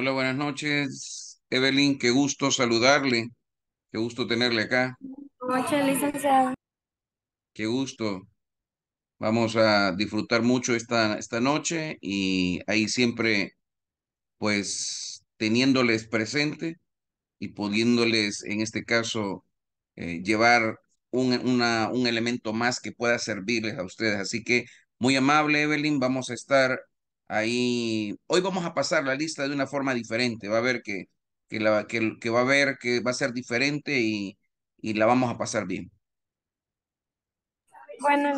Hola, buenas noches. Evelyn, qué gusto saludarle. Qué gusto tenerle acá. Muchas licenciado. Qué gusto. Vamos a disfrutar mucho esta, esta noche y ahí siempre, pues, teniéndoles presente y pudiéndoles, en este caso, eh, llevar un, un elemento más que pueda servirles a ustedes. Así que, muy amable, Evelyn, vamos a estar Ahí, hoy vamos a pasar la lista de una forma diferente. Va a ver que, que, la, que va a ver que va a ser diferente y, la vamos a pasar bien. Bueno,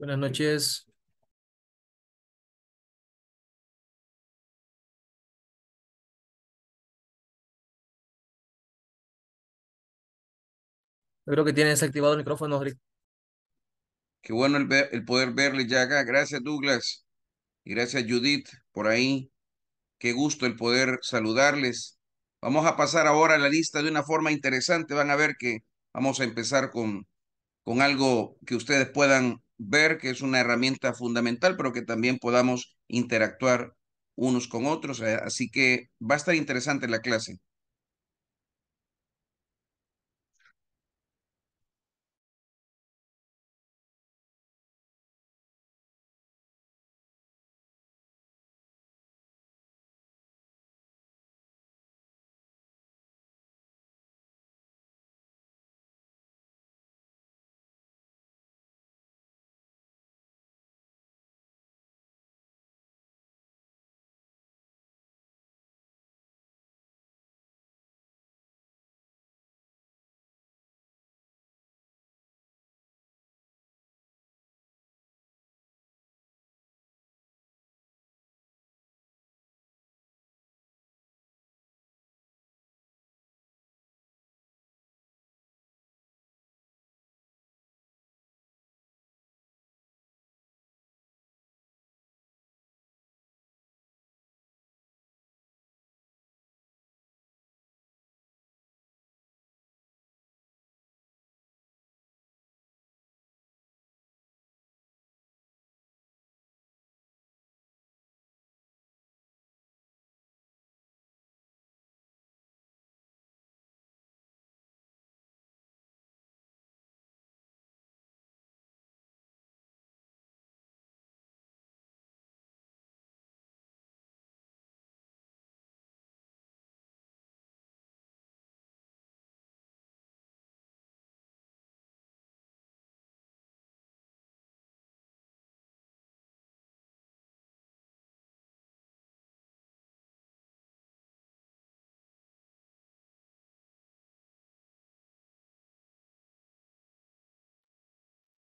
Buenas noches. creo que tiene desactivado el micrófono, Rick. Qué bueno el, poder verle ya acá. Gracias, Douglas. Y gracias, Judith, por ahí. Qué gusto el poder saludarles. Vamos a pasar ahora a la lista de una forma interesante. Van a ver que vamos a empezar con, con algo que ustedes puedan ver que es una herramienta fundamental, pero que también podamos interactuar unos con otros. Eh, así que va a estar interesante la clase.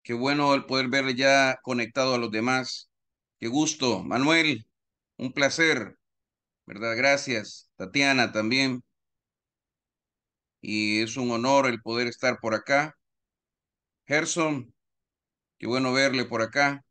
Qué bueno el poder verle ya conectado a los demás. Qué gusto. Manuel, un placer. ¿Verdad? Gracias. Tatiana también. Y es un honor el poder estar por acá. Gerson, qué bueno verle por acá.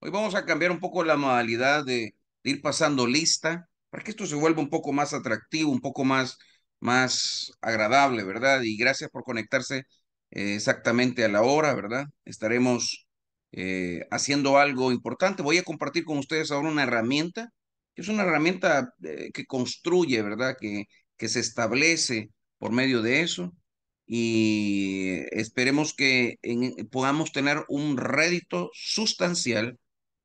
Hoy vamos a cambiar un poco la modalidad de, de ir pasando lista para que esto se vuelva un poco más atractivo, un poco más, más agradable, ¿verdad? Y gracias por conectarse eh, exactamente a la hora, ¿verdad? Estaremos eh, haciendo algo importante. Voy a compartir con ustedes ahora una herramienta, que es una herramienta eh, que construye, ¿verdad? Que, que se establece por medio de eso y esperemos que podamos tener un rédito sustancial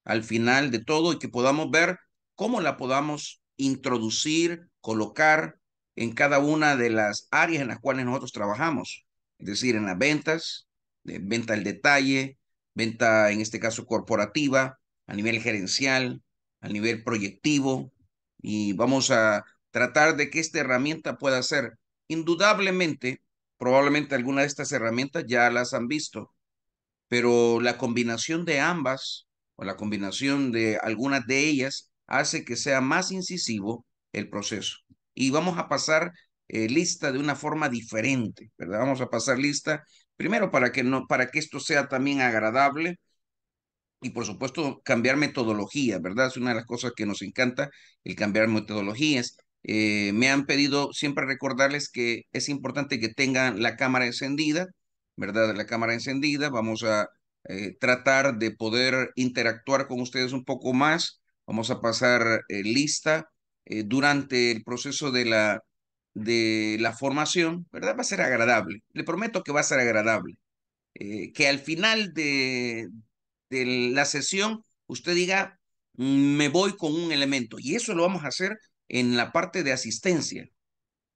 al final de todo y que podamos ver cómo la podamos introducir, colocar en cada una de las áreas en las cuales nosotros trabajamos es decir, en las ventas, venta al detalle, venta en este caso corporativa, a nivel gerencial, a nivel proyectivo, y vamos a tratar de que esta herramienta pueda ser indudablemente, probablemente alguna de estas herramientas ya las han visto, pero la combinación de ambas o la combinación de algunas de ellas hace que sea más incisivo el proceso. Y vamos a pasar eh, lista de una forma diferente, ¿verdad? Vamos a pasar lista primero para que, no, para que esto sea también agradable y por supuesto cambiar metodología ¿verdad? Es una de las cosas que nos encanta, el cambiar metodologías. Eh, me han pedido siempre recordarles que es importante que tengan la cámara encendida, ¿verdad? La cámara encendida. Vamos a eh, tratar de poder interactuar con ustedes un poco más. Vamos a pasar lista durante el proceso de la de la formación, ¿verdad? Va a ser agradable. Le prometo que va a ser agradable. Eh, que al final de, la sesión usted diga, mm, me voy con un elemento. Y eso lo vamos a hacer en la parte de asistencia.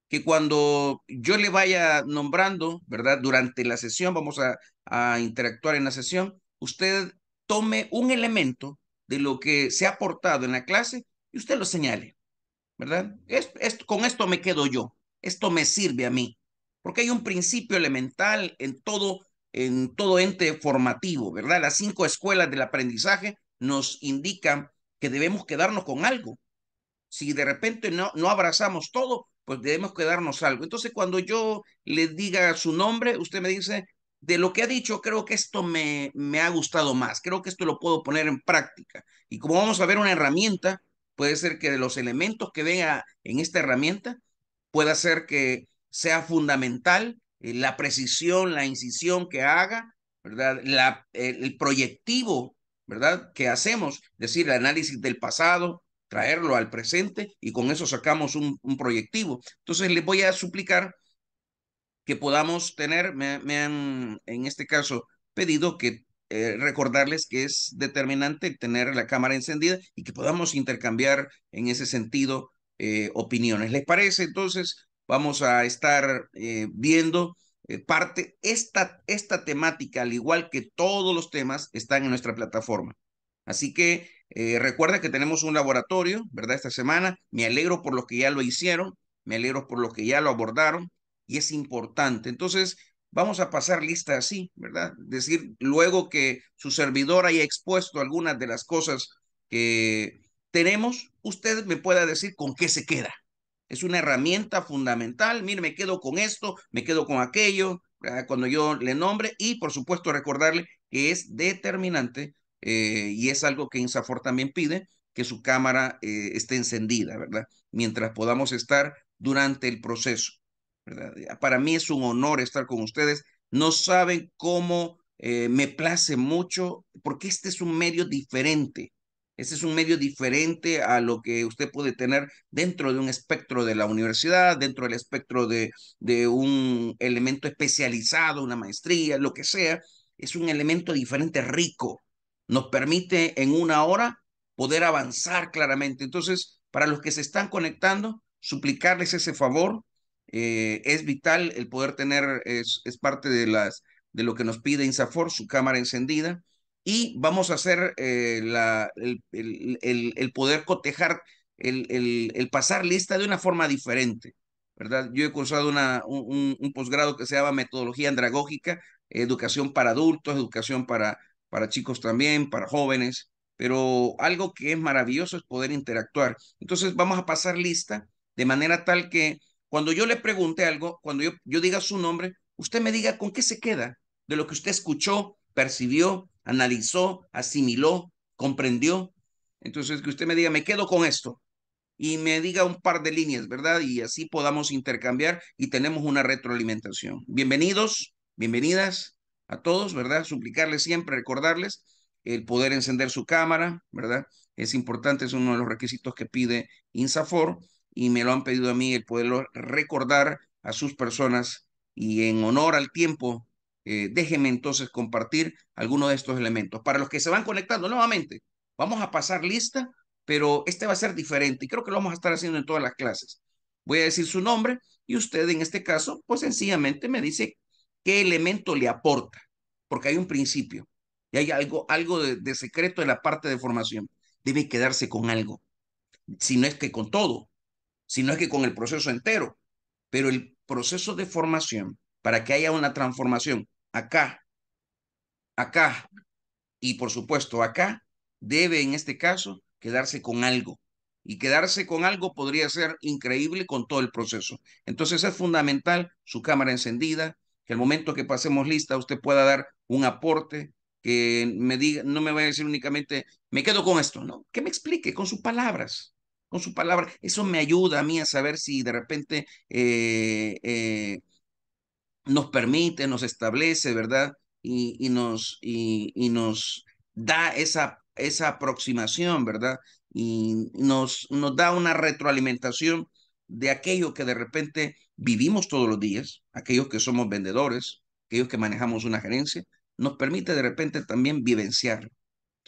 Que cuando yo le vaya nombrando, ¿verdad? Durante la sesión, vamos a, a interactuar en la sesión, usted tome un elemento de lo que se ha aportado en la clase y usted lo señale. ¿verdad? Es, con esto me quedo yo, esto me sirve a mí, porque hay un principio elemental en todo, en todo ente formativo, ¿verdad? Las cinco escuelas del aprendizaje nos indican que debemos quedarnos con algo. Si de repente no, no abrazamos todo, pues debemos quedarnos algo. Entonces, cuando yo le diga su nombre, usted me dice, de lo que ha dicho, creo que esto me, me ha gustado más, creo que esto lo puedo poner en práctica. Y como vamos a ver una herramienta, puede ser que de los elementos que vea en esta herramienta, pueda ser que sea fundamental eh, la precisión, la incisión que haga, ¿verdad? el, proyectivo, ¿verdad? Que hacemos, es decir, el análisis del pasado, traerlo al presente y con eso sacamos un, proyectivo. Entonces les voy a suplicar que podamos tener, me, me han en este caso pedido que eh, recordarles que es determinante tener la cámara encendida y que podamos intercambiar en ese sentido eh, opiniones. ¿Les parece? Entonces, vamos a estar eh, viendo parte, esta, esta temática, al igual que todos los temas, están en nuestra plataforma. Así que recuerda que tenemos un laboratorio, ¿verdad? Esta semana. Me alegro por los que ya lo hicieron, me alegro por los que ya lo abordaron y es importante. Entonces, vamos a pasar lista así, ¿verdad? Decir luego que su servidor haya expuesto algunas de las cosas que tenemos, usted me pueda decir con qué se queda. Es una herramienta fundamental. Mire, me quedo con esto, me quedo con aquello, cuando yo le nombre y por supuesto recordarle que es determinante eh, y es algo que INSAFOR también pide, que su cámara eh, esté encendida, ¿verdad? Mientras podamos estar durante el proceso. Para mí es un honor estar con ustedes. No saben cómo eh, me place mucho, porque este es un medio diferente. Este es un medio diferente a lo que usted puede tener dentro de un espectro de la universidad, dentro del espectro de un elemento especializado, una maestría, lo que sea. Es un elemento diferente rico. Nos permite en una hora poder avanzar claramente. Entonces, para los que se están conectando, suplicarles ese favor eh, es vital el poder tener, es, parte de, las, de lo que nos pide INSAFOR, su cámara encendida, y vamos a hacer eh, la, el, el, poder cotejar, el, pasar lista de una forma diferente, ¿verdad? Yo he cursado una, un, un posgrado que se llama Metodología Andragógica, Educación para Adultos, Educación para, para chicos también, para jóvenes, pero algo que es maravilloso es poder interactuar. Entonces vamos a pasar lista de manera tal que cuando yo le pregunte algo, cuando yo, yo diga su nombre, usted me diga con qué se queda de lo que usted escuchó, percibió, analizó, asimiló, comprendió. Entonces, que usted me diga, me quedo con esto y me diga un par de líneas, ¿verdad? Y así podamos intercambiar y tenemos una retroalimentación. Bienvenidos, bienvenidas a todos, ¿verdad? Suplicarles siempre, recordarles el poder encender su cámara, ¿verdad? Es importante, es uno de los requisitos que pide INSAFOR y me lo han pedido a mí el poderlo recordar a sus personas y en honor al tiempo, déjeme eh, déjenme entonces compartir alguno de estos elementos. Para los que se van conectando nuevamente, vamos a pasar lista, pero este va a ser diferente y creo que lo vamos a estar haciendo en todas las clases. Voy a decir su nombre y usted en este caso, pues sencillamente me dice qué elemento le aporta, porque hay un principio y hay algo, algo de secreto en la parte de formación. Debe quedarse con algo, si no es que con todo, sino es que con el proceso entero. Pero el proceso de formación, para que haya una transformación acá, acá y por supuesto acá, debe en este caso quedarse con algo. Y quedarse con algo podría ser increíble con todo el proceso. Entonces es fundamental su cámara encendida, que el momento que pasemos lista usted pueda dar un aporte, que me diga, no me vaya a decir únicamente, me quedo con esto, no, que me explique con sus palabras, con su palabra. Eso me ayuda a mí a saber si de repente eh, eh, nos permite, nos establece, ¿verdad? Y, nos, y, nos da esa, esa aproximación, ¿verdad? Y nos, nos da una retroalimentación de aquello que de repente vivimos todos los días, aquellos que somos vendedores, aquellos que manejamos una gerencia, nos permite de repente también vivenciar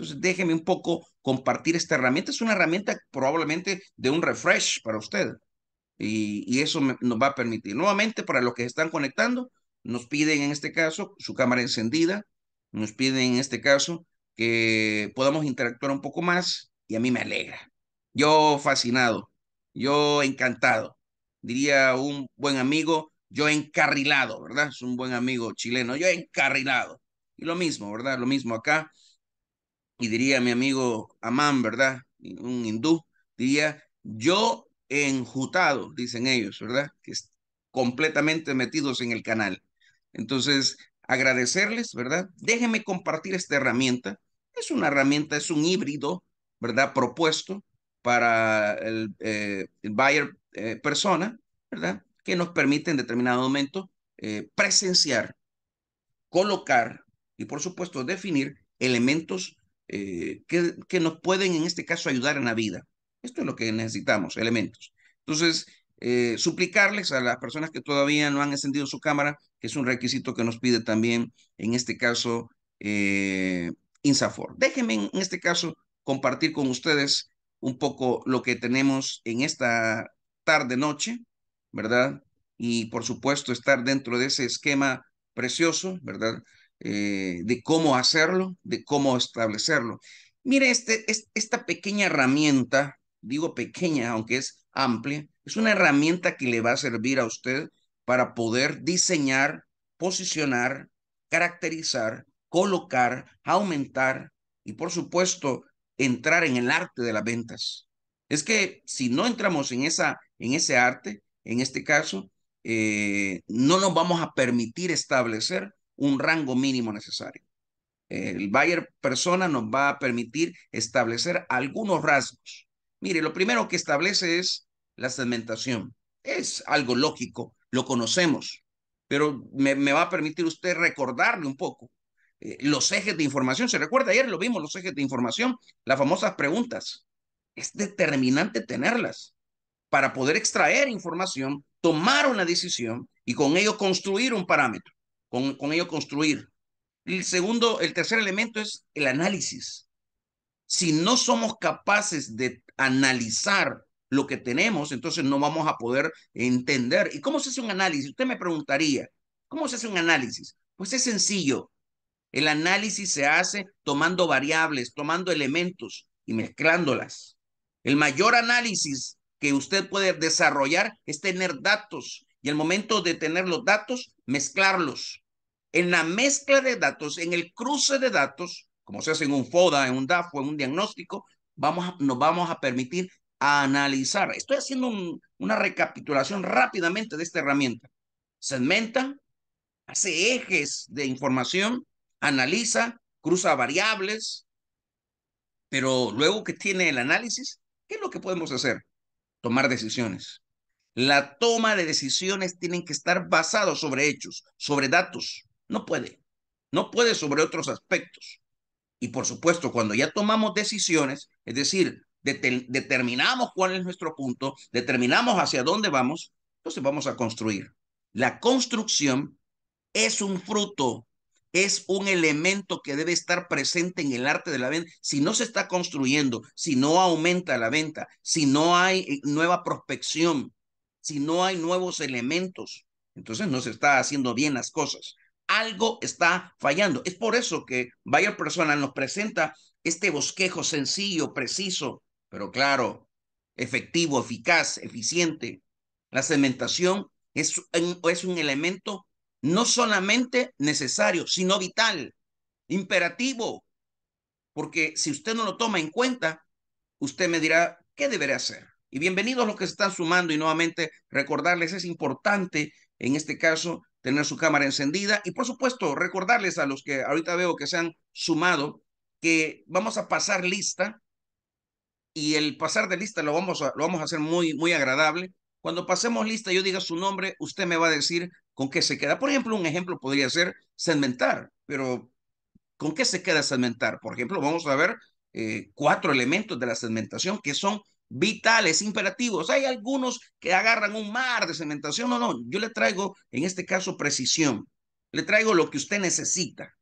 entonces, déjeme un poco compartir esta herramienta. Es una herramienta probablemente de un refresh para usted. Y, eso nos va a permitir. Nuevamente, para los que se están conectando, nos piden en este caso su cámara encendida. Nos piden en este caso que podamos interactuar un poco más. Y a mí me alegra. Yo fascinado. Yo encantado. Diría un buen amigo, yo encarrilado, ¿verdad? Es un buen amigo chileno, yo encarrilado. Y lo mismo, ¿verdad? Lo mismo acá y diría mi amigo Amán, ¿verdad? Un hindú, diría yo enjutado, dicen ellos, ¿verdad? Que es completamente metidos en el canal. Entonces, agradecerles, ¿verdad? Déjenme compartir esta herramienta. Es una herramienta, es un híbrido, ¿verdad? Propuesto para el, eh, buyer eh, persona, ¿verdad? Que nos permite en determinado momento eh, presenciar, colocar y por supuesto definir elementos eh, que, que, nos pueden en este caso ayudar en la vida. Esto es lo que necesitamos, elementos. Entonces, eh, suplicarles a las personas que todavía no han encendido su cámara, que es un requisito que nos pide también, en este caso, eh, INSAFOR. Déjenme, en este caso, compartir con ustedes un poco lo que tenemos en esta tarde-noche, ¿verdad? Y, por supuesto, estar dentro de ese esquema precioso, ¿verdad? Eh, de cómo hacerlo, de cómo establecerlo. Mire, este, esta pequeña herramienta, digo pequeña, aunque es amplia, es una herramienta que le va a servir a usted para poder diseñar, posicionar, caracterizar, colocar, aumentar y, por supuesto, entrar en el arte de las ventas. Es que si no entramos en, esa, en ese arte, en este caso, eh, no nos vamos a permitir establecer un rango mínimo necesario. El Bayer persona nos va a permitir establecer algunos rasgos. Mire, lo primero que establece es la segmentación. Es algo lógico, lo conocemos, pero me, va a permitir usted recordarle un poco eh, los ejes de información. ¿Se recuerda? Ayer lo vimos, los ejes de información, las famosas preguntas. Es determinante tenerlas para poder extraer información, tomar una decisión y con ello construir un parámetro con, ello construir. El segundo, el tercer elemento es el análisis. Si no somos capaces de analizar lo que tenemos, entonces no vamos a poder entender. ¿Y cómo se hace un análisis? Usted me preguntaría, ¿cómo se hace un análisis? Pues es sencillo. El análisis se hace tomando variables, tomando elementos y mezclándolas. El mayor análisis que usted puede desarrollar es tener datos y al momento de tener los datos, mezclarlos. En la mezcla de datos, en el cruce de datos, como se hace en un FODA, en un DAFO, en un diagnóstico, vamos nos vamos a permitir analizar. Estoy haciendo una recapitulación rápidamente de esta herramienta. Segmenta, hace ejes de información, analiza, cruza variables, pero luego que tiene el análisis, ¿qué es lo que podemos hacer? Tomar decisiones. La toma de decisiones tienen que estar basados sobre hechos, sobre datos. No puede. No puede sobre otros aspectos. Y por supuesto, cuando ya tomamos decisiones, es decir, determinamos cuál es nuestro punto, determinamos hacia dónde vamos, entonces vamos a construir. La construcción es un fruto, es un elemento que debe estar presente en el arte de la venta. Si no se está construyendo, si no aumenta la venta, si no hay eh, nueva prospección, si no hay nuevos elementos. Entonces no se está haciendo bien las cosas. Algo está fallando. Es por eso que Bayer Personal nos presenta este bosquejo sencillo, preciso, pero claro, efectivo, eficaz, eficiente. La cementación es, es un elemento no solamente necesario, sino vital, imperativo, porque si usted no lo toma en cuenta, usted me dirá, ¿qué debería hacer? Y bienvenidos los que se están sumando y nuevamente recordarles, es importante en este caso tener su cámara encendida y por supuesto recordarles a los que ahorita veo que se han sumado que vamos a pasar lista y el pasar de lista lo vamos a, lo vamos a hacer muy, muy agradable. Cuando pasemos lista, yo diga su nombre, usted me va a decir con qué se queda. Por ejemplo, un ejemplo podría ser segmentar, pero ¿con qué se queda segmentar? Por ejemplo, vamos a ver eh, cuatro elementos de la segmentación que son vitales, imperativos, hay algunos que agarran un mar de cementación. No, no, yo le traigo, en este caso, precisión. Le traigo lo que usted necesita.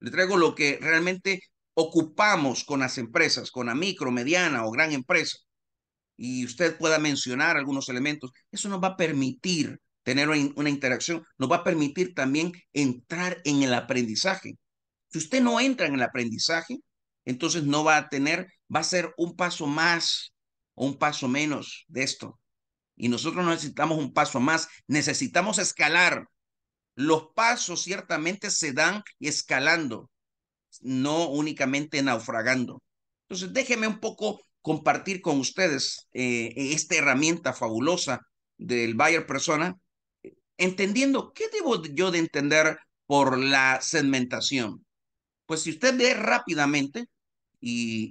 Le traigo lo que realmente ocupamos con las empresas, con la micro, mediana o gran empresa. Y usted pueda mencionar algunos elementos. Eso nos va a permitir tener una interacción, nos va a permitir también entrar en el aprendizaje. Si usted no entra en el aprendizaje, entonces no va a tener, va a ser un paso más un paso menos de esto. Y nosotros no necesitamos un paso más, necesitamos escalar. Los pasos ciertamente se dan escalando, no únicamente naufragando. Entonces, déjenme un poco compartir con ustedes eh, esta herramienta fabulosa del Bayer Persona, entendiendo qué debo yo de entender por la segmentación. Pues si usted ve rápidamente,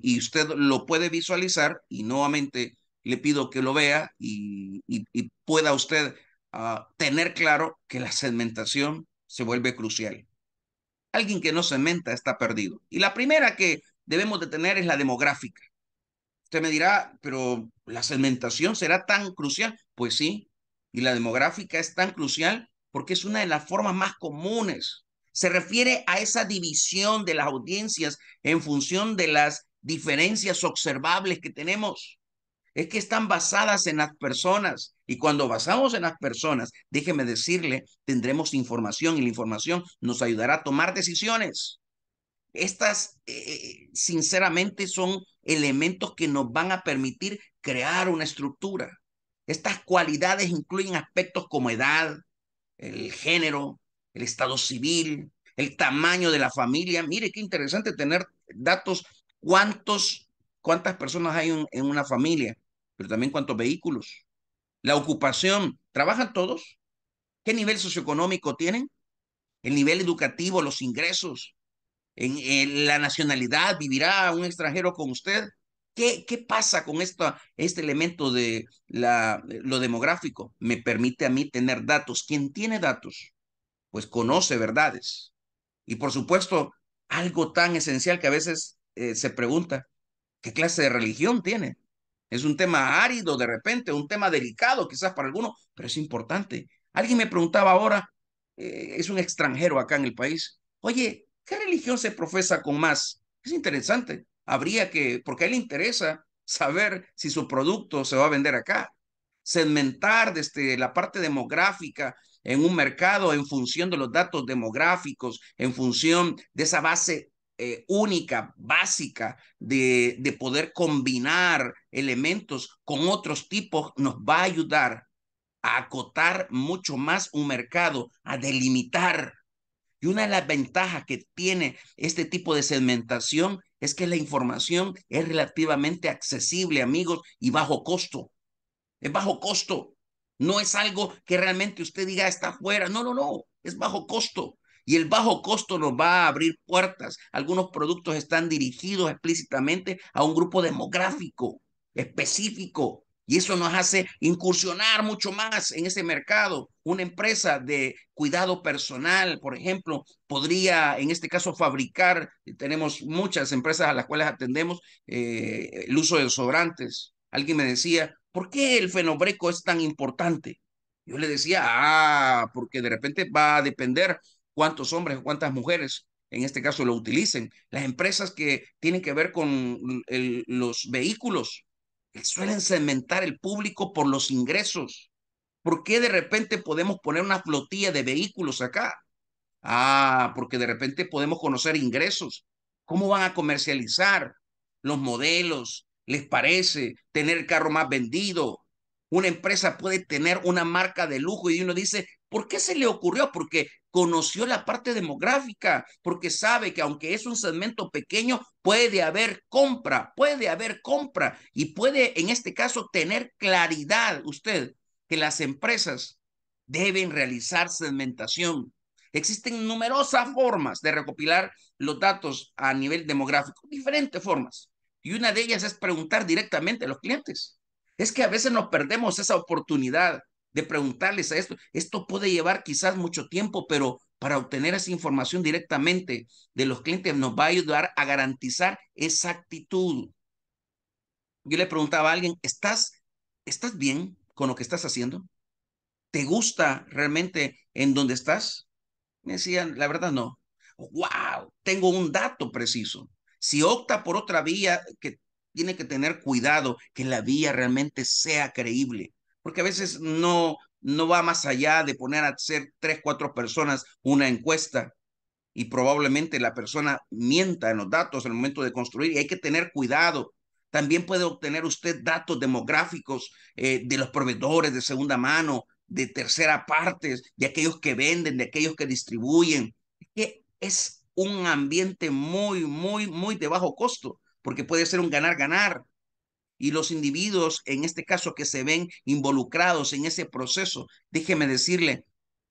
y, usted lo puede visualizar y nuevamente le pido que lo vea y, pueda usted ah, tener claro que la segmentación se vuelve crucial. Alguien que no segmenta está perdido. Y la primera que debemos de tener es la demográfica. Usted me dirá, pero la segmentación será tan crucial. Pues sí, y la demográfica es tan crucial porque es una de las formas más comunes se refiere a esa división de las audiencias en función de las diferencias observables que tenemos. Es que están basadas en las personas. Y cuando basamos en las personas, déjeme decirle, tendremos información y la información nos ayudará a tomar decisiones. Estas, eh, eh, sinceramente, son elementos que nos van a permitir crear una estructura. Estas cualidades incluyen aspectos como edad, el género, el estado civil, el tamaño de la familia. Mire, qué interesante tener datos, cuántos, cuántas personas hay en una familia, pero también cuántos vehículos. La ocupación, ¿trabajan todos? ¿Qué nivel socioeconómico tienen? El nivel educativo, los ingresos, en, la nacionalidad, ¿vivirá un extranjero con usted? ¿Qué, ¿Qué, pasa con esta, este elemento de la, lo demográfico? Me permite a mí tener datos. ¿quién tiene datos pues conoce verdades. Y por supuesto, algo tan esencial que a veces eh, se pregunta, ¿qué clase de religión tiene? Es un tema árido de repente, un tema delicado quizás para algunos, pero es importante. Alguien me preguntaba ahora, eh, es un extranjero acá en el país, oye, ¿qué religión se profesa con más? Es interesante, habría que, porque a él le interesa saber si su producto se va a vender acá, segmentar desde la parte demográfica, en un mercado en función de los datos demográficos, en función de esa base eh, única, básica, de, de poder combinar elementos con otros tipos, nos va a ayudar a acotar mucho más un mercado, a delimitar. Y una de las ventajas que tiene este tipo de segmentación es que la información es relativamente accesible, amigos, y bajo costo. Es bajo costo. No es algo que realmente usted diga está fuera. No, no, no. Es bajo costo. Y el bajo costo nos va a abrir puertas. Algunos productos están dirigidos explícitamente a un grupo demográfico específico. Y eso nos hace incursionar mucho más en ese mercado. Una empresa de cuidado personal, por ejemplo, podría en este caso fabricar, tenemos muchas empresas a las cuales atendemos, eh, el uso de sobrantes. Alguien me decía, ¿por qué el fenobreco es tan importante? Yo le decía, ah, porque de repente va a depender cuántos hombres o cuántas mujeres en este caso lo utilicen. Las empresas que tienen que ver con los vehículos suelen segmentar el público por los ingresos. ¿Por qué de repente podemos poner una flotilla de vehículos acá? Ah, porque de repente podemos conocer ingresos. ¿Cómo van a comercializar los modelos, les parece tener el carro más vendido. Una empresa puede tener una marca de lujo y uno dice, ¿por qué se le ocurrió? Porque conoció la parte demográfica, porque sabe que aunque es un segmento pequeño, puede haber compra, puede haber compra y puede en este caso tener claridad usted que las empresas deben realizar segmentación. Existen numerosas formas de recopilar los datos a nivel demográfico, diferentes formas. Y una de ellas es preguntar directamente a los clientes. Es que a veces nos perdemos esa oportunidad de preguntarles a esto. Esto puede llevar quizás mucho tiempo, pero para obtener esa información directamente de los clientes nos va a ayudar a garantizar esa actitud. Yo le preguntaba a alguien, ¿estás, estás bien con lo que estás haciendo? ¿Te gusta realmente en dónde estás? Me decían, la verdad no. ¡Wow! Tengo un dato preciso. Si opta por otra vía, que tiene que tener cuidado que la vía realmente sea creíble, porque a veces no, no va más allá de poner a hacer tres, cuatro personas una encuesta y probablemente la persona mienta en los datos en el momento de construir y hay que tener cuidado. También puede obtener usted datos demográficos eh, de los proveedores de segunda mano, de tercera partes, de aquellos que venden, de aquellos que distribuyen. Es, un ambiente muy, muy, muy de bajo costo, porque puede ser un ganar-ganar. Y los individuos, en este caso, que se ven involucrados en ese proceso, déjeme decirle,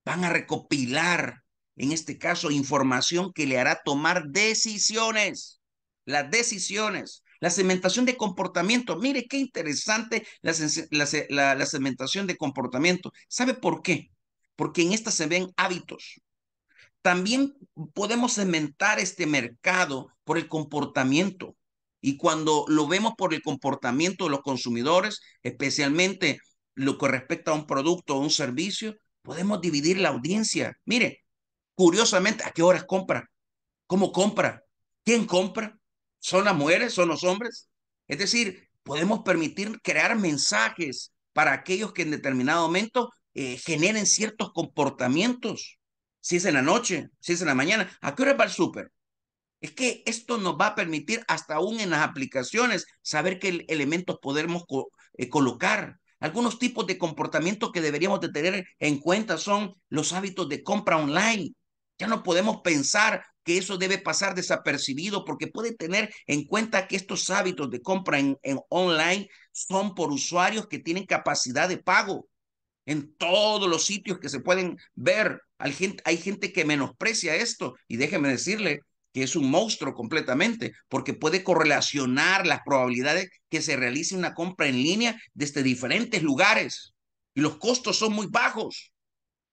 van a recopilar, en este caso, información que le hará tomar decisiones. Las decisiones, la segmentación de comportamiento. Mire qué interesante la, la, segmentación de comportamiento. ¿Sabe por qué? Porque en esta se ven hábitos, también podemos segmentar este mercado por el comportamiento. Y cuando lo vemos por el comportamiento de los consumidores, especialmente lo que respecta a un producto o un servicio, podemos dividir la audiencia. Mire, curiosamente, ¿a qué horas compra? ¿Cómo compra? ¿Quién compra? ¿Son las mujeres? ¿Son los hombres? Es decir, podemos permitir crear mensajes para aquellos que en determinado momento eh, generen ciertos comportamientos si es en la noche, si es en la mañana, ¿a qué hora va el súper? Es que esto nos va a permitir hasta aún en las aplicaciones saber qué elementos podemos eh, colocar. Algunos tipos de comportamiento que deberíamos tener en cuenta son los hábitos de compra online. Ya no podemos pensar que eso debe pasar desapercibido porque puede tener en cuenta que estos hábitos de compra en, en online son por usuarios que tienen capacidad de pago en todos los sitios que se pueden ver hay gente, que menosprecia esto y déjeme decirle que es un monstruo completamente, porque puede correlacionar las probabilidades que se realice una compra en línea desde diferentes lugares y los costos son muy bajos.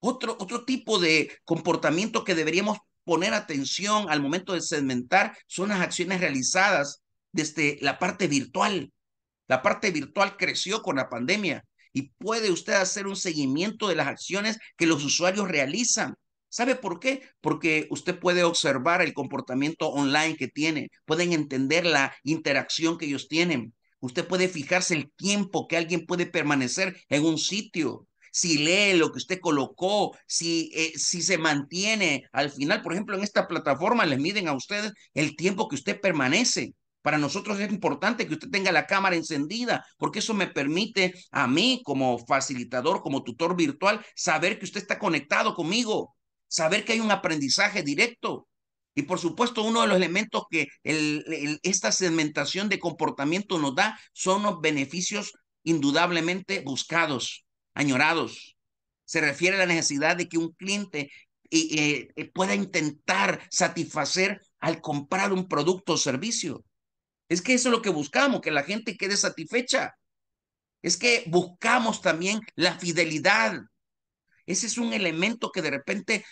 Otro, otro tipo de comportamiento que deberíamos poner atención al momento de segmentar son las acciones realizadas desde la parte virtual. La parte virtual creció con la pandemia y puede usted hacer un seguimiento de las acciones que los usuarios realizan. ¿Sabe por qué? Porque usted puede observar el comportamiento online que tiene, pueden entender la interacción que ellos tienen. Usted puede fijarse el tiempo que alguien puede permanecer en un sitio, si lee lo que usted colocó, si, eh, si se mantiene al final, por ejemplo, en esta plataforma les miden a ustedes el tiempo que usted permanece. Para nosotros es importante que usted tenga la cámara encendida, porque eso me permite a mí como facilitador, como tutor virtual, saber que usted está conectado conmigo, saber que hay un aprendizaje directo. Y por supuesto, uno de los elementos que el, esta segmentación de comportamiento nos da son los beneficios indudablemente buscados, añorados. Se refiere a la necesidad de que un cliente eh, pueda intentar satisfacer al comprar un producto o servicio. Es que eso es lo que buscamos, que la gente quede satisfecha. Es que buscamos también la fidelidad. Ese es un elemento que de repente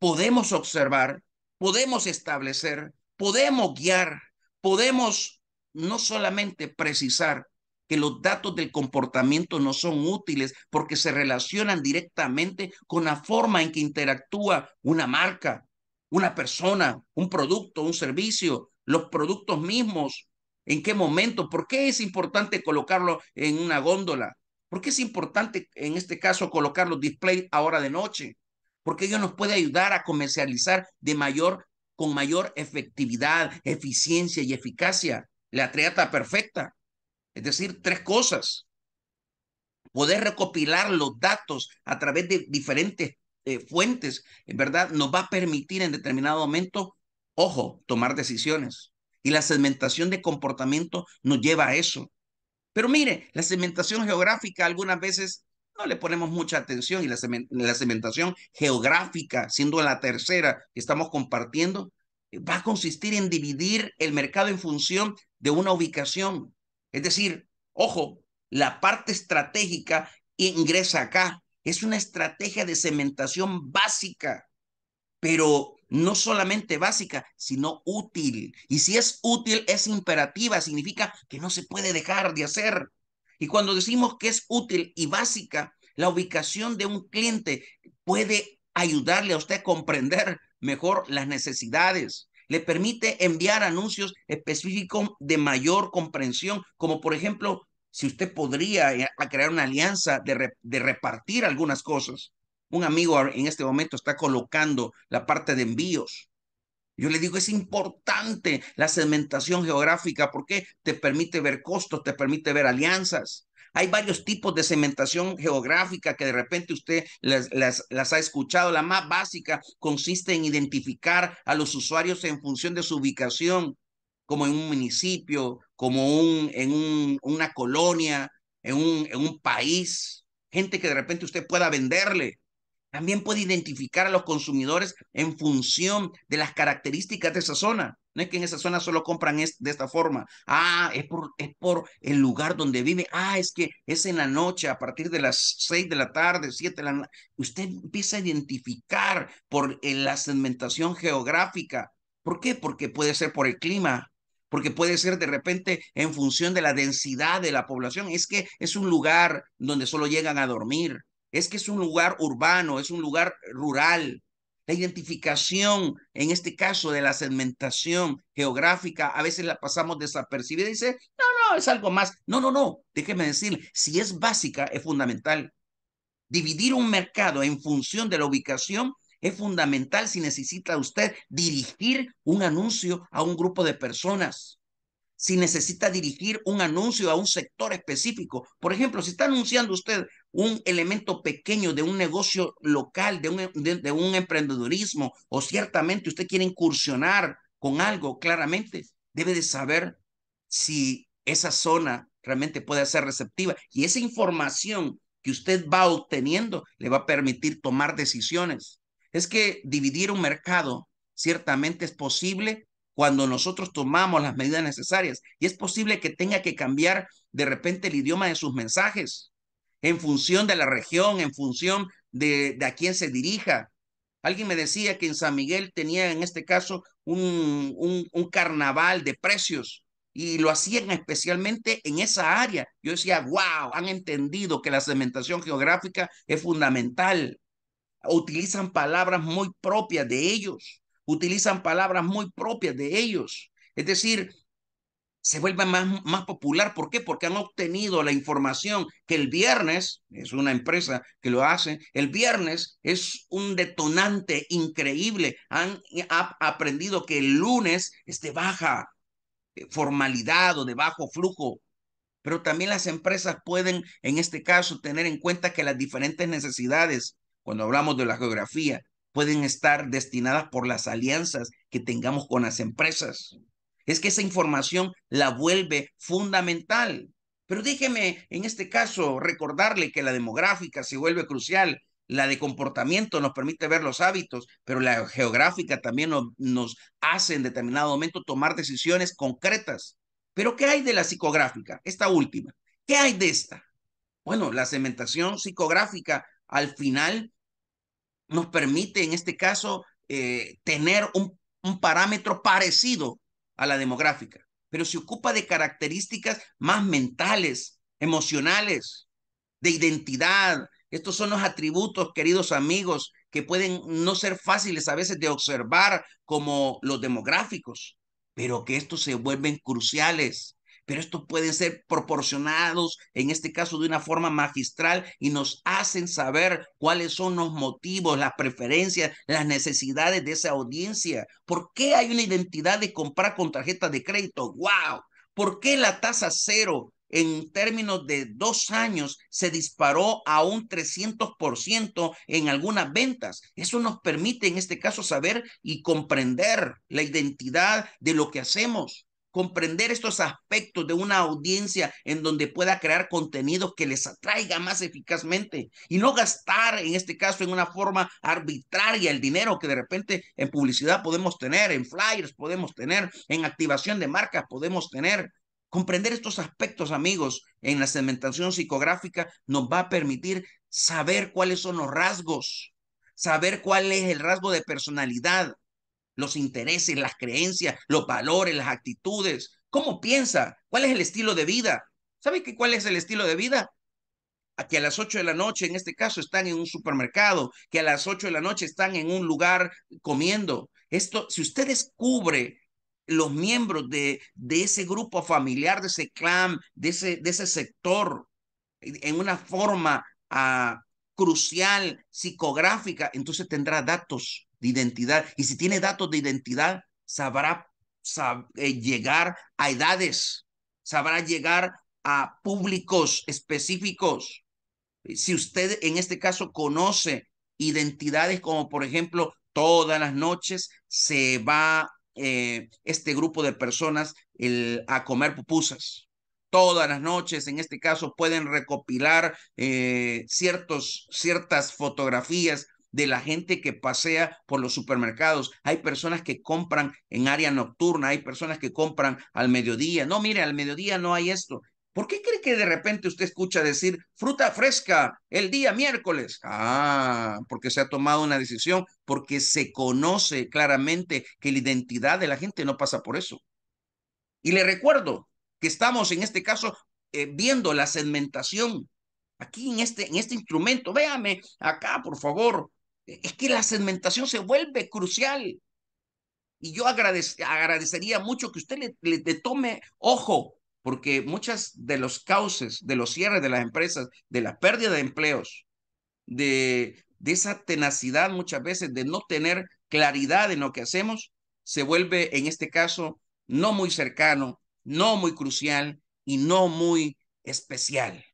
podemos observar, podemos establecer, podemos guiar, podemos no solamente precisar que los datos del comportamiento no son útiles porque se relacionan directamente con la forma en que interactúa una marca, una persona, un producto, un servicio, los productos mismos, ¿En qué momento? ¿Por qué es importante colocarlo en una góndola? ¿Por qué es importante en este caso colocar los displays ahora de noche? Porque ello nos puede ayudar a comercializar de mayor, con mayor efectividad, eficiencia y eficacia. La triata perfecta. Es decir, tres cosas. Poder recopilar los datos a través de diferentes eh, fuentes, en verdad, nos va a permitir en determinado momento, ojo, tomar decisiones. Y la segmentación de comportamiento nos lleva a eso. Pero mire, la segmentación geográfica algunas veces no le ponemos mucha atención y la, segmentación geográfica, siendo la tercera que estamos compartiendo, va a consistir en dividir el mercado en función de una ubicación. Es decir, ojo, la parte estratégica ingresa acá. Es una estrategia de segmentación básica, pero no solamente básica, sino útil. Y si es útil, es imperativa, significa que no se puede dejar de hacer. Y cuando decimos que es útil y básica, la ubicación de un cliente puede ayudarle a usted a comprender mejor las necesidades. Le permite enviar anuncios específicos de mayor comprensión, como por ejemplo, si usted podría eh, crear una alianza de, de repartir algunas cosas. Un amigo en este momento está colocando la parte de envíos. Yo le digo, es importante la segmentación geográfica porque te permite ver costos, te permite ver alianzas. Hay varios tipos de segmentación geográfica que de repente usted las, ha escuchado. La más básica consiste en identificar a los usuarios en función de su ubicación, como en un municipio, como en una colonia, en un, en un país. Gente que de repente usted pueda venderle. También puede identificar a los consumidores en función de las características de esa zona. No es que en esa zona solo compran de esta forma. Ah, es por, es por el lugar donde vive. Ah, es que es en la noche, a partir de las seis de la tarde, siete de la noche. Usted empieza a identificar por eh, la segmentación geográfica. ¿Por qué? Porque puede ser por el clima, porque puede ser de repente en función de la densidad de la población. Es que es un lugar donde solo llegan a dormir, es que es un lugar urbano, es un lugar rural. La identificación, en este caso de la segmentación geográfica, a veces la pasamos desapercibida y dice, no, no, es algo más. No, no, no, déjeme decir, si es básica, es fundamental. Dividir un mercado en función de la ubicación es fundamental si necesita usted dirigir un anuncio a un grupo de personas si necesita dirigir un anuncio a un sector específico. Por ejemplo, si está anunciando usted un elemento pequeño de un negocio local, de un, de, un emprendedurismo, o ciertamente usted quiere incursionar con algo, claramente debe de saber si esa zona realmente puede ser receptiva y esa información que usted va obteniendo le va a permitir tomar decisiones. Es que dividir un mercado ciertamente es posible cuando nosotros tomamos las medidas necesarias. Y es posible que tenga que cambiar de repente el idioma de sus mensajes en función de la región, en función de, a quién se dirija. Alguien me decía que en San Miguel tenía en este caso un, un, carnaval de precios y lo hacían especialmente en esa área. Yo decía, wow, han entendido que la segmentación geográfica es fundamental. Utilizan palabras muy propias de ellos utilizan palabras muy propias de ellos. Es decir, se vuelve más, más popular. ¿Por qué? Porque han obtenido la información que el viernes, es una empresa que lo hace, el viernes es un detonante increíble. Han aprendido que el lunes es de baja eh, formalidad o de bajo flujo. Pero también las empresas pueden, en este caso, tener en cuenta que las diferentes necesidades, cuando hablamos de la geografía, pueden estar destinadas por las alianzas que tengamos con las empresas. Es que esa información la vuelve fundamental. Pero déjeme en este caso recordarle que la demográfica se vuelve crucial, la de comportamiento nos permite ver los hábitos, pero la geográfica también nos, hace en determinado momento tomar decisiones concretas. Pero ¿qué hay de la psicográfica? Esta última. ¿Qué hay de esta? Bueno, la segmentación psicográfica al final nos permite en este caso eh, tener un parámetro parecido a la demográfica, pero se ocupa de características más mentales, emocionales, de identidad. Estos son los atributos, queridos amigos, que pueden no ser fáciles a veces de observar como los demográficos, pero que estos se vuelven cruciales pero estos pueden ser proporcionados, en este caso, de una forma magistral y nos hacen saber cuáles son los motivos, las preferencias, las necesidades de esa audiencia. ¿Por qué hay una identidad de comprar con tarjeta de crédito? ¡Wow! ¿Por qué la tasa cero en términos de dos años se disparó a un 300% en algunas ventas. Eso nos permite en este caso saber y comprender la identidad de lo que hacemos comprender estos aspectos de una audiencia en donde pueda crear contenido que les atraiga más eficazmente y no gastar, en este caso, en una forma arbitraria el dinero que de repente en publicidad podemos tener, en flyers podemos tener, en activación de marcas podemos tener. Comprender estos aspectos, amigos, en la segmentación psicográfica nos va a permitir saber cuáles son los rasgos, saber cuál es el rasgo de personalidad, los intereses, las creencias, los valores, las actitudes, cómo piensa, cuál es el estilo de vida. ¿Sabe que cuál es el estilo de vida? A que a las ocho de la noche, en este caso, están en un supermercado, que a las ocho de la noche están en un lugar comiendo. Esto, si usted descubre los miembros de, de ese grupo familiar, de ese clan, de ese, de ese sector, en una forma ah, crucial, psicográfica, entonces tendrá datos de identidad. Y si tiene datos de identidad, sabrá eh, llegar a edades, sabrá llegar a públicos específicos. Eh, si usted en este caso conoce identidades como por ejemplo todas las noches se va eh, este grupo de personas a comer pupusas. Todas las noches, en este caso, pueden recopilar ciertos, ciertas fotografías de la gente que pasea por los supermercados. Hay personas que compran en área nocturna, hay personas que compran al mediodía. No, mire, al mediodía no hay esto. ¿Por qué cree que de repente usted escucha decir fruta fresca el día miércoles? Ah, porque se ha tomado una decisión, porque se conoce claramente que la identidad de la gente no pasa por eso. Y le recuerdo que estamos en este caso eh, viendo la segmentación aquí en este, en este instrumento. Véame acá, por favor, es que la segmentación se vuelve crucial. Y yo agradecería mucho que usted le, tome ojo, porque muchas de los cauces de los cierres de las empresas, de la pérdida de empleos, de, de esa tenacidad muchas veces de no tener claridad en lo que hacemos, se vuelve en este caso no muy cercano, no muy crucial y no muy especial.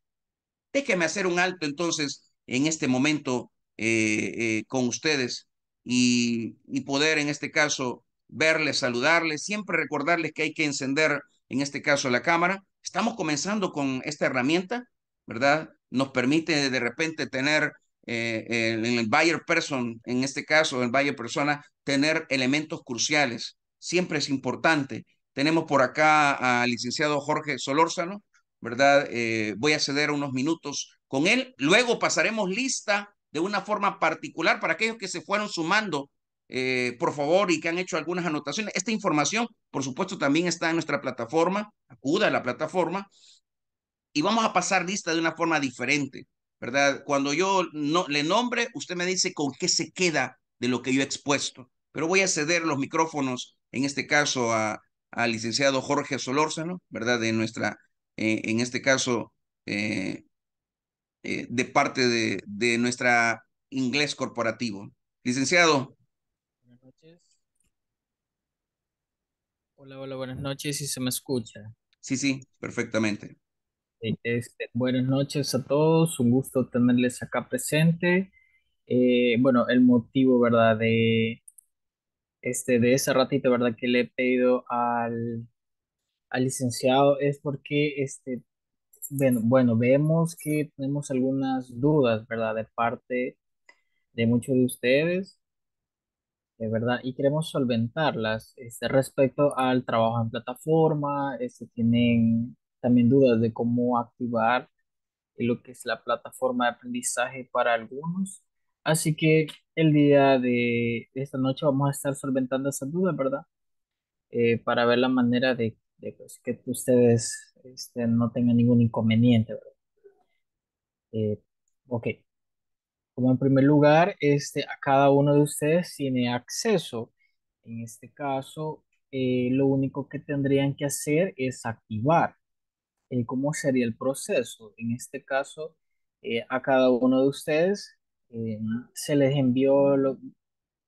Déjeme hacer un alto entonces en este momento eh, eh, con ustedes y, poder en este caso verles, saludarles, siempre recordarles que hay que encender en este caso la cámara. Estamos comenzando con esta herramienta, ¿verdad? Nos permite de repente tener en eh, el, Bayer person, en este caso el buyer persona, tener elementos cruciales. Siempre es importante. Tenemos por acá al licenciado Jorge Solórzano, ¿verdad? voy a ceder unos minutos con él. Luego pasaremos lista de una forma particular para aquellos que se fueron sumando, eh, por favor, y que han hecho algunas anotaciones. Esta información, por supuesto, también está en nuestra plataforma, acuda a la plataforma, y vamos a pasar lista de una forma diferente, ¿verdad? Cuando yo no, le nombre, usted me dice con qué se queda de lo que yo he expuesto, pero voy a ceder los micrófonos, en este caso, a, al licenciado Jorge Solórzano, ¿verdad? De nuestra, eh, en este caso, eh, eh, de parte de, de nuestra inglés corporativo. Licenciado. Buenas noches. Hola, hola, buenas noches, si se me escucha. Sí, sí, perfectamente. Eh, este, buenas noches a todos, un gusto tenerles acá presente. Eh, bueno, el motivo, ¿verdad? De, este, de ese ratito, ¿verdad? Que le he pedido al, al licenciado es porque este, bueno, vemos que tenemos algunas dudas, ¿verdad? De parte de muchos de ustedes, de ¿verdad? Y queremos solventarlas este, respecto al trabajo en plataforma, este, tienen también dudas de cómo activar lo que es la plataforma de aprendizaje para algunos. Así que el día de esta noche vamos a estar solventando esas dudas, ¿verdad? Eh, para ver la manera de de pues, que ustedes este, no tengan ningún inconveniente. Eh, ok. Como en primer lugar, este, a cada uno de ustedes tiene acceso. En este caso, eh, lo único que tendrían que hacer es activar. Eh, ¿Cómo sería el proceso? En este caso, a cada uno de ustedes se les envió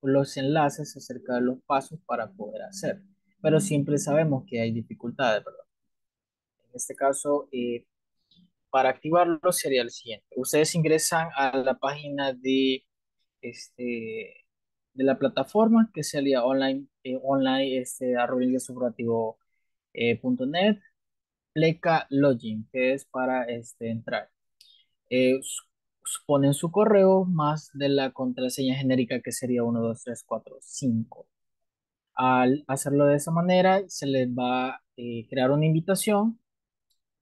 los enlaces acerca de los pasos para poder hacer pero siempre sabemos que hay dificultades, ¿verdad? En este caso, eh, para activarlo sería el siguiente. Ustedes ingresan a la página de, este, de la plataforma que sería online, eh, online este, eh, punto net, pleca login, que es para este, entrar. ponen su correo más de la contraseña genérica que sería 1, 2, 3, 4, 5. Al hacerlo de esa manera, se les va a eh, crear una invitación.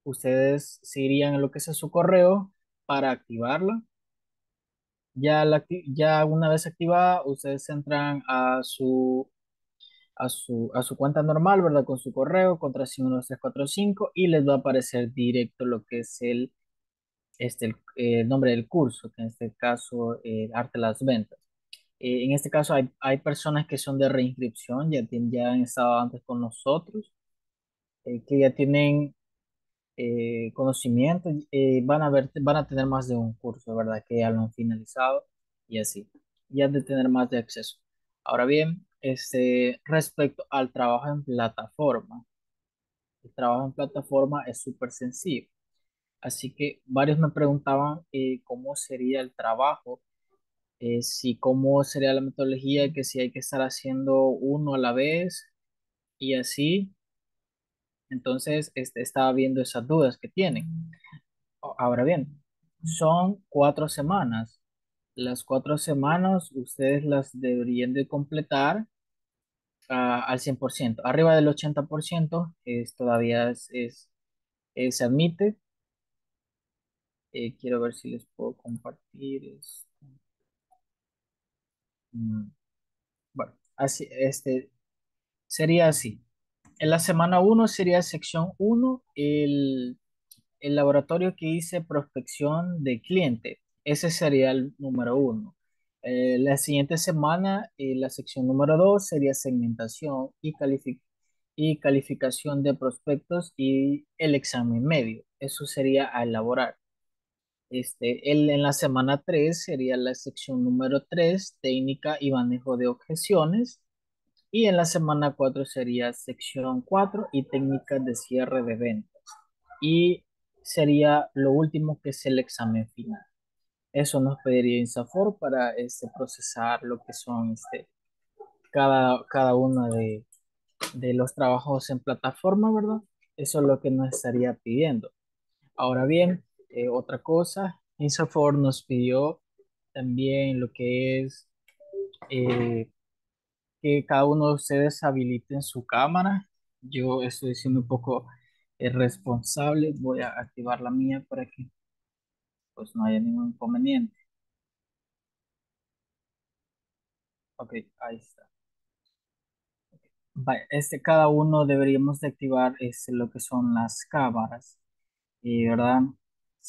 Ustedes se irían a lo que es su correo para activarla. Ya, ya una vez activada, ustedes entran a su, a su, a su cuenta normal, ¿verdad? Con su correo, contraseña cinco y les va a aparecer directo lo que es el, este, el, eh, nombre del curso, que en este caso, es eh, Arte de las Ventas. Eh, en este caso hay, hay, personas que son de reinscripción, ya, ya han estado antes con nosotros, eh, que ya tienen eh, conocimiento, van, a ver, van a tener más de un curso, ¿verdad? Que ya lo han finalizado y así, ya de tener más de acceso. Ahora bien, este, respecto al trabajo en plataforma, el trabajo en plataforma es súper sencillo. Así que varios me preguntaban cómo sería el trabajo eh, si cómo sería la metodología, que si hay que estar haciendo uno a la vez y así. Entonces, este, estaba viendo esas dudas que tienen. Ahora bien, son cuatro semanas. Las cuatro semanas ustedes las deberían de completar ah, al 100%. Arriba del 80% es, todavía es, es, eh, admite. Eh, quiero ver si les puedo compartir esto. Mm, bueno, así, este, sería así. En la semana 1 sería sección 1, el, laboratorio que hice prospección de cliente. Ese sería el número 1. Eh, la siguiente semana, eh, la sección número 2 sería segmentación y, y calificación de prospectos y el examen medio. Eso sería a elaborar. Este, el, en la semana 3 sería la sección número 3, técnica y manejo de objeciones. Y en la semana 4 sería sección 4 y técnicas de cierre de ventas. Y sería lo último que es el examen final. Eso nos pediría INSAFOR para este, procesar lo que son este, cada, cada uno de, de los trabajos en plataforma, ¿verdad? Eso es lo que nos estaría pidiendo. Ahora bien, eh, otra cosa. INSAFOR nos pidió también lo que es eh, que cada uno de ustedes habiliten su cámara. Yo estoy siendo un poco irresponsable, responsable. Voy a activar la mía para que pues no haya ningún inconveniente. Ok, ahí está. este, cada uno deberíamos de activar este, lo que son las cámaras. Y, eh, ¿verdad?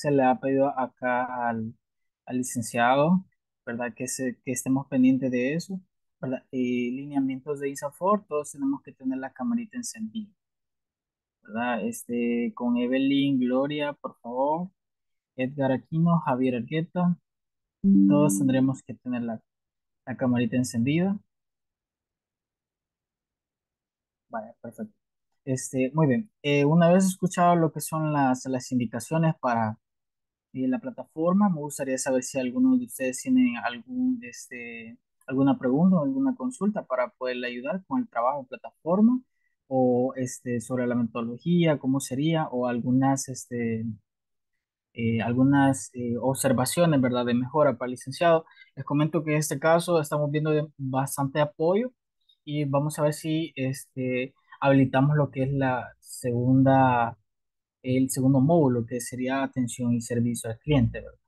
se le ha pedido acá al, licenciado, ¿verdad? Que, que estemos pendientes de eso, ¿verdad? Y lineamientos de ISAFOR, todos tenemos que tener la camarita encendida, ¿verdad? Este, con Evelyn, Gloria, por favor, Edgar Aquino, Javier Argueta, todos tendremos que tener la, camarita encendida. vaya perfecto. Este, muy bien. Eh, una vez escuchado lo que son las indicaciones para, en eh, la plataforma. Me gustaría saber si alguno de ustedes tiene algún, este, alguna pregunta o alguna consulta para poderle ayudar con el trabajo en plataforma o este, sobre la metodología, cómo sería, o algunas, este, eh, algunas eh, observaciones ¿verdad? de mejora para el licenciado. Les comento que en este caso estamos viendo bastante apoyo y vamos a ver si este, habilitamos lo que es la segunda el segundo módulo, que sería atención y servicio al cliente, ¿verdad?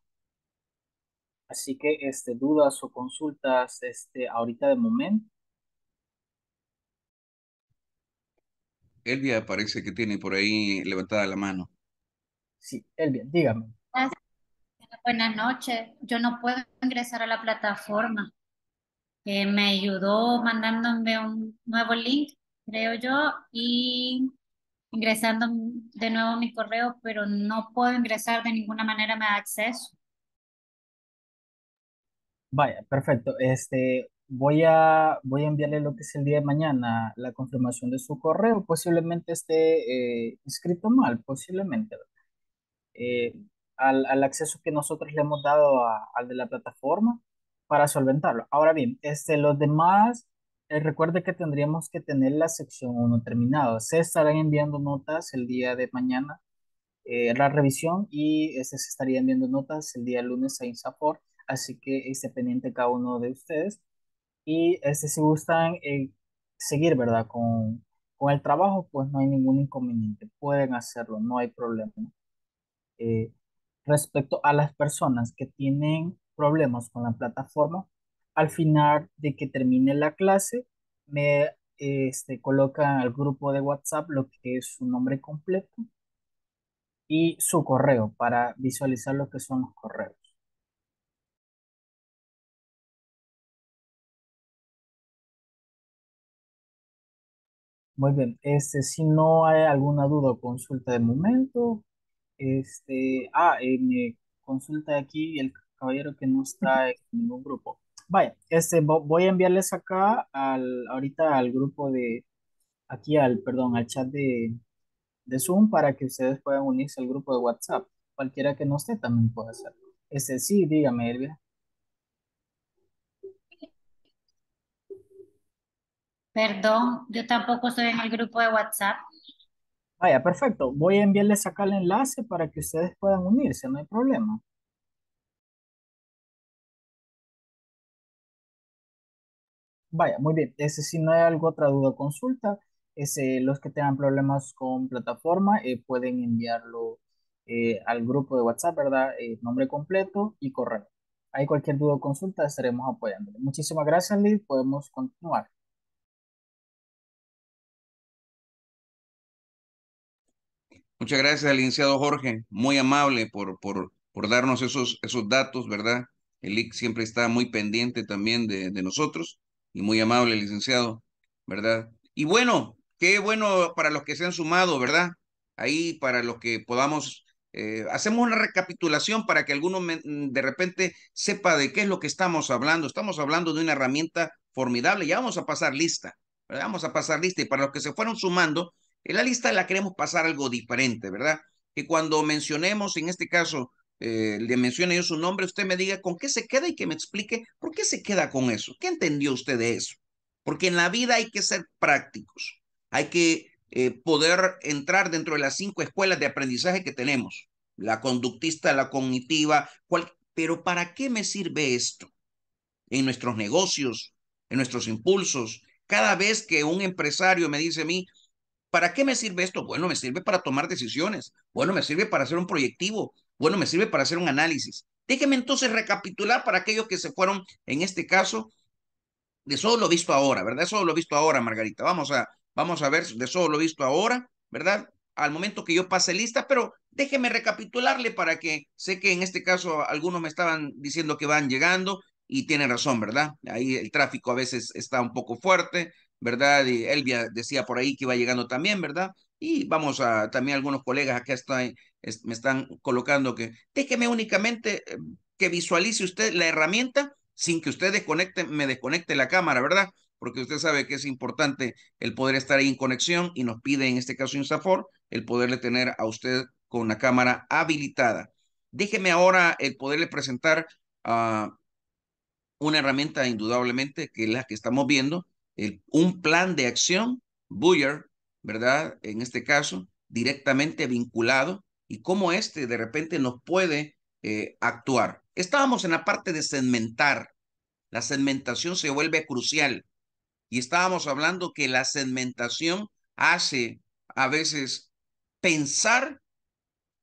Así que este, dudas o consultas este, ahorita de momento. Elvia parece que tiene por ahí levantada la mano. Sí, Elvia, dígame. Buenas noches. Yo no puedo ingresar a la plataforma. que eh, me ayudó mandándome un nuevo link, creo yo, y ingresando de nuevo mi correo, pero no puedo ingresar de ninguna manera, me da acceso. Vaya, perfecto. Este, voy a, voy a enviarle lo que es el día de mañana, la confirmación de su correo. Posiblemente esté eh, escrito mal, posiblemente. Eh, al, al, acceso que nosotros le hemos dado al de la plataforma para solventarlo. Ahora bien, este, los demás eh, recuerde que tendríamos que tener la sección 1 terminada. Se estarán enviando notas el día de mañana, eh, la revisión, y eh, se estarían enviando notas el día lunes a INSAPOR. así que esté pendiente cada uno de ustedes. Y este, si gustan seguir, ¿verdad? Con, con el trabajo, pues no hay ningún inconveniente, pueden hacerlo, no hay problema. respecto a las personas que tienen problemas con la plataforma, al final de que termine la clase, me este, colocan al grupo de WhatsApp lo que es su nombre completo y su correo para visualizar lo que son los correos. Muy bien, este, si no hay alguna duda o consulta de momento, este, ah, eh, me consulta aquí el caballero que no está en ningún grupo. Vaya, este, voy a enviarles acá al, ahorita al grupo de, aquí al, perdón, al chat de, de Zoom para que ustedes puedan unirse al grupo de WhatsApp. Cualquiera que no esté también puede hacerlo. Este, sí, dígame, Elvia. Perdón, yo tampoco estoy en el grupo de WhatsApp. Vaya, perfecto. Voy a enviarles acá el enlace para que ustedes puedan unirse, no hay problema. Vaya, muy bien. Ese, si no hay algo, otra duda, o consulta. Ese, los que tengan problemas con plataforma eh, pueden enviarlo eh, al grupo de WhatsApp, ¿verdad? Eh, nombre completo y correo. Hay cualquier duda o consulta, estaremos apoyándole. Muchísimas gracias, Liz. Podemos continuar. Muchas gracias, licenciado Jorge. Muy amable por, por, por darnos esos, esos datos, ¿verdad? El IC siempre está muy pendiente también de, de nosotros y muy amable, licenciado, ¿verdad? Y bueno, qué bueno para los que se han sumado, ¿verdad? Ahí para los que podamos, eh, hacemos una recapitulación para que alguno mm, de repente sepa de qué es lo que estamos hablando. Estamos hablando de una herramienta formidable, ya vamos a pasar lista, Vamos a pasar lista y para los que se fueron sumando, en la lista la queremos pasar algo diferente, ¿verdad? Que cuando mencionemos, en este caso, eh, le mencioné yo su nombre, usted me diga con qué se queda y que me explique por qué se queda con eso. ¿Qué entendió usted de eso? Porque en la vida hay que ser prácticos, hay que eh, poder entrar dentro de las cinco escuelas de aprendizaje que tenemos, la conductista, la cognitiva, cual... pero ¿para qué me sirve esto? En nuestros negocios, en nuestros impulsos. Cada vez que un empresario me dice a mí, ¿Para qué me sirve esto? Bueno, me sirve para tomar decisiones. Bueno, me sirve para hacer un proyectivo. Bueno, me sirve para hacer un análisis. Déjeme entonces recapitular para aquellos que se fueron, en este caso, de solo lo visto ahora, ¿verdad? Eso lo visto ahora, Margarita. Vamos a, vamos a ver de solo lo visto ahora, ¿verdad? Al momento que yo pase lista, pero déjeme recapitularle para que sé que en este caso algunos me estaban diciendo que van llegando y tienen razón, ¿verdad? Ahí el tráfico a veces está un poco fuerte, ¿verdad? Y Elvia decía por ahí que iba llegando también, ¿verdad? Y vamos a también algunos colegas acá están me están colocando que déjeme únicamente eh, que visualice usted la herramienta sin que usted desconecte, me desconecte la cámara, ¿verdad? Porque usted sabe que es importante el poder estar ahí en conexión y nos pide en este caso Insafor el poderle tener a usted con la cámara habilitada. Déjeme ahora el eh, poderle presentar a ah, una herramienta indudablemente que es la que estamos viendo, el, un plan de acción, Buyer, ¿verdad? En este caso, directamente vinculado y cómo este de repente nos puede eh, actuar. Estábamos en la parte de segmentar. La segmentación se vuelve crucial. Y estábamos hablando que la segmentación hace a veces pensar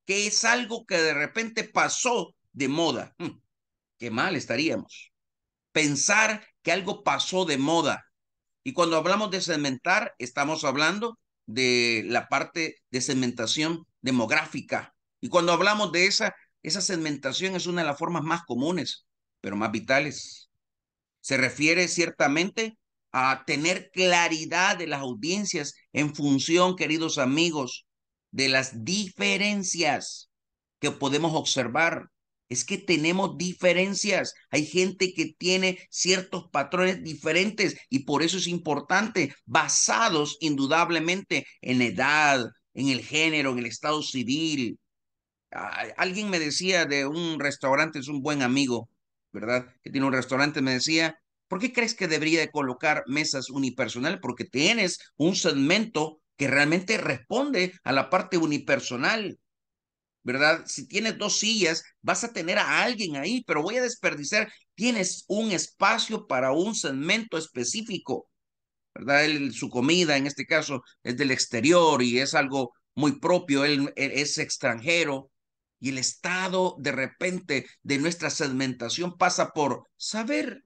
que es algo que de repente pasó de moda. Hmm, qué mal estaríamos. Pensar que algo pasó de moda. Y cuando hablamos de segmentar, estamos hablando de la parte de segmentación demográfica. Y cuando hablamos de esa, esa segmentación es una de las formas más comunes, pero más vitales. Se refiere ciertamente a tener claridad de las audiencias en función, queridos amigos, de las diferencias que podemos observar. Es que tenemos diferencias. Hay gente que tiene ciertos patrones diferentes y por eso es importante, basados indudablemente en edad, en el género, en el estado civil. Ah, alguien me decía de un restaurante, es un buen amigo, ¿verdad? Que tiene un restaurante, me decía, ¿por qué crees que debería de colocar mesas unipersonal? Porque tienes un segmento que realmente responde a la parte unipersonal, ¿verdad? Si tienes dos sillas, vas a tener a alguien ahí, pero voy a desperdiciar. Tienes un espacio para un segmento específico su comida en este caso es del exterior y es algo muy propio, él, es extranjero. Y el estado de repente de nuestra segmentación pasa por saber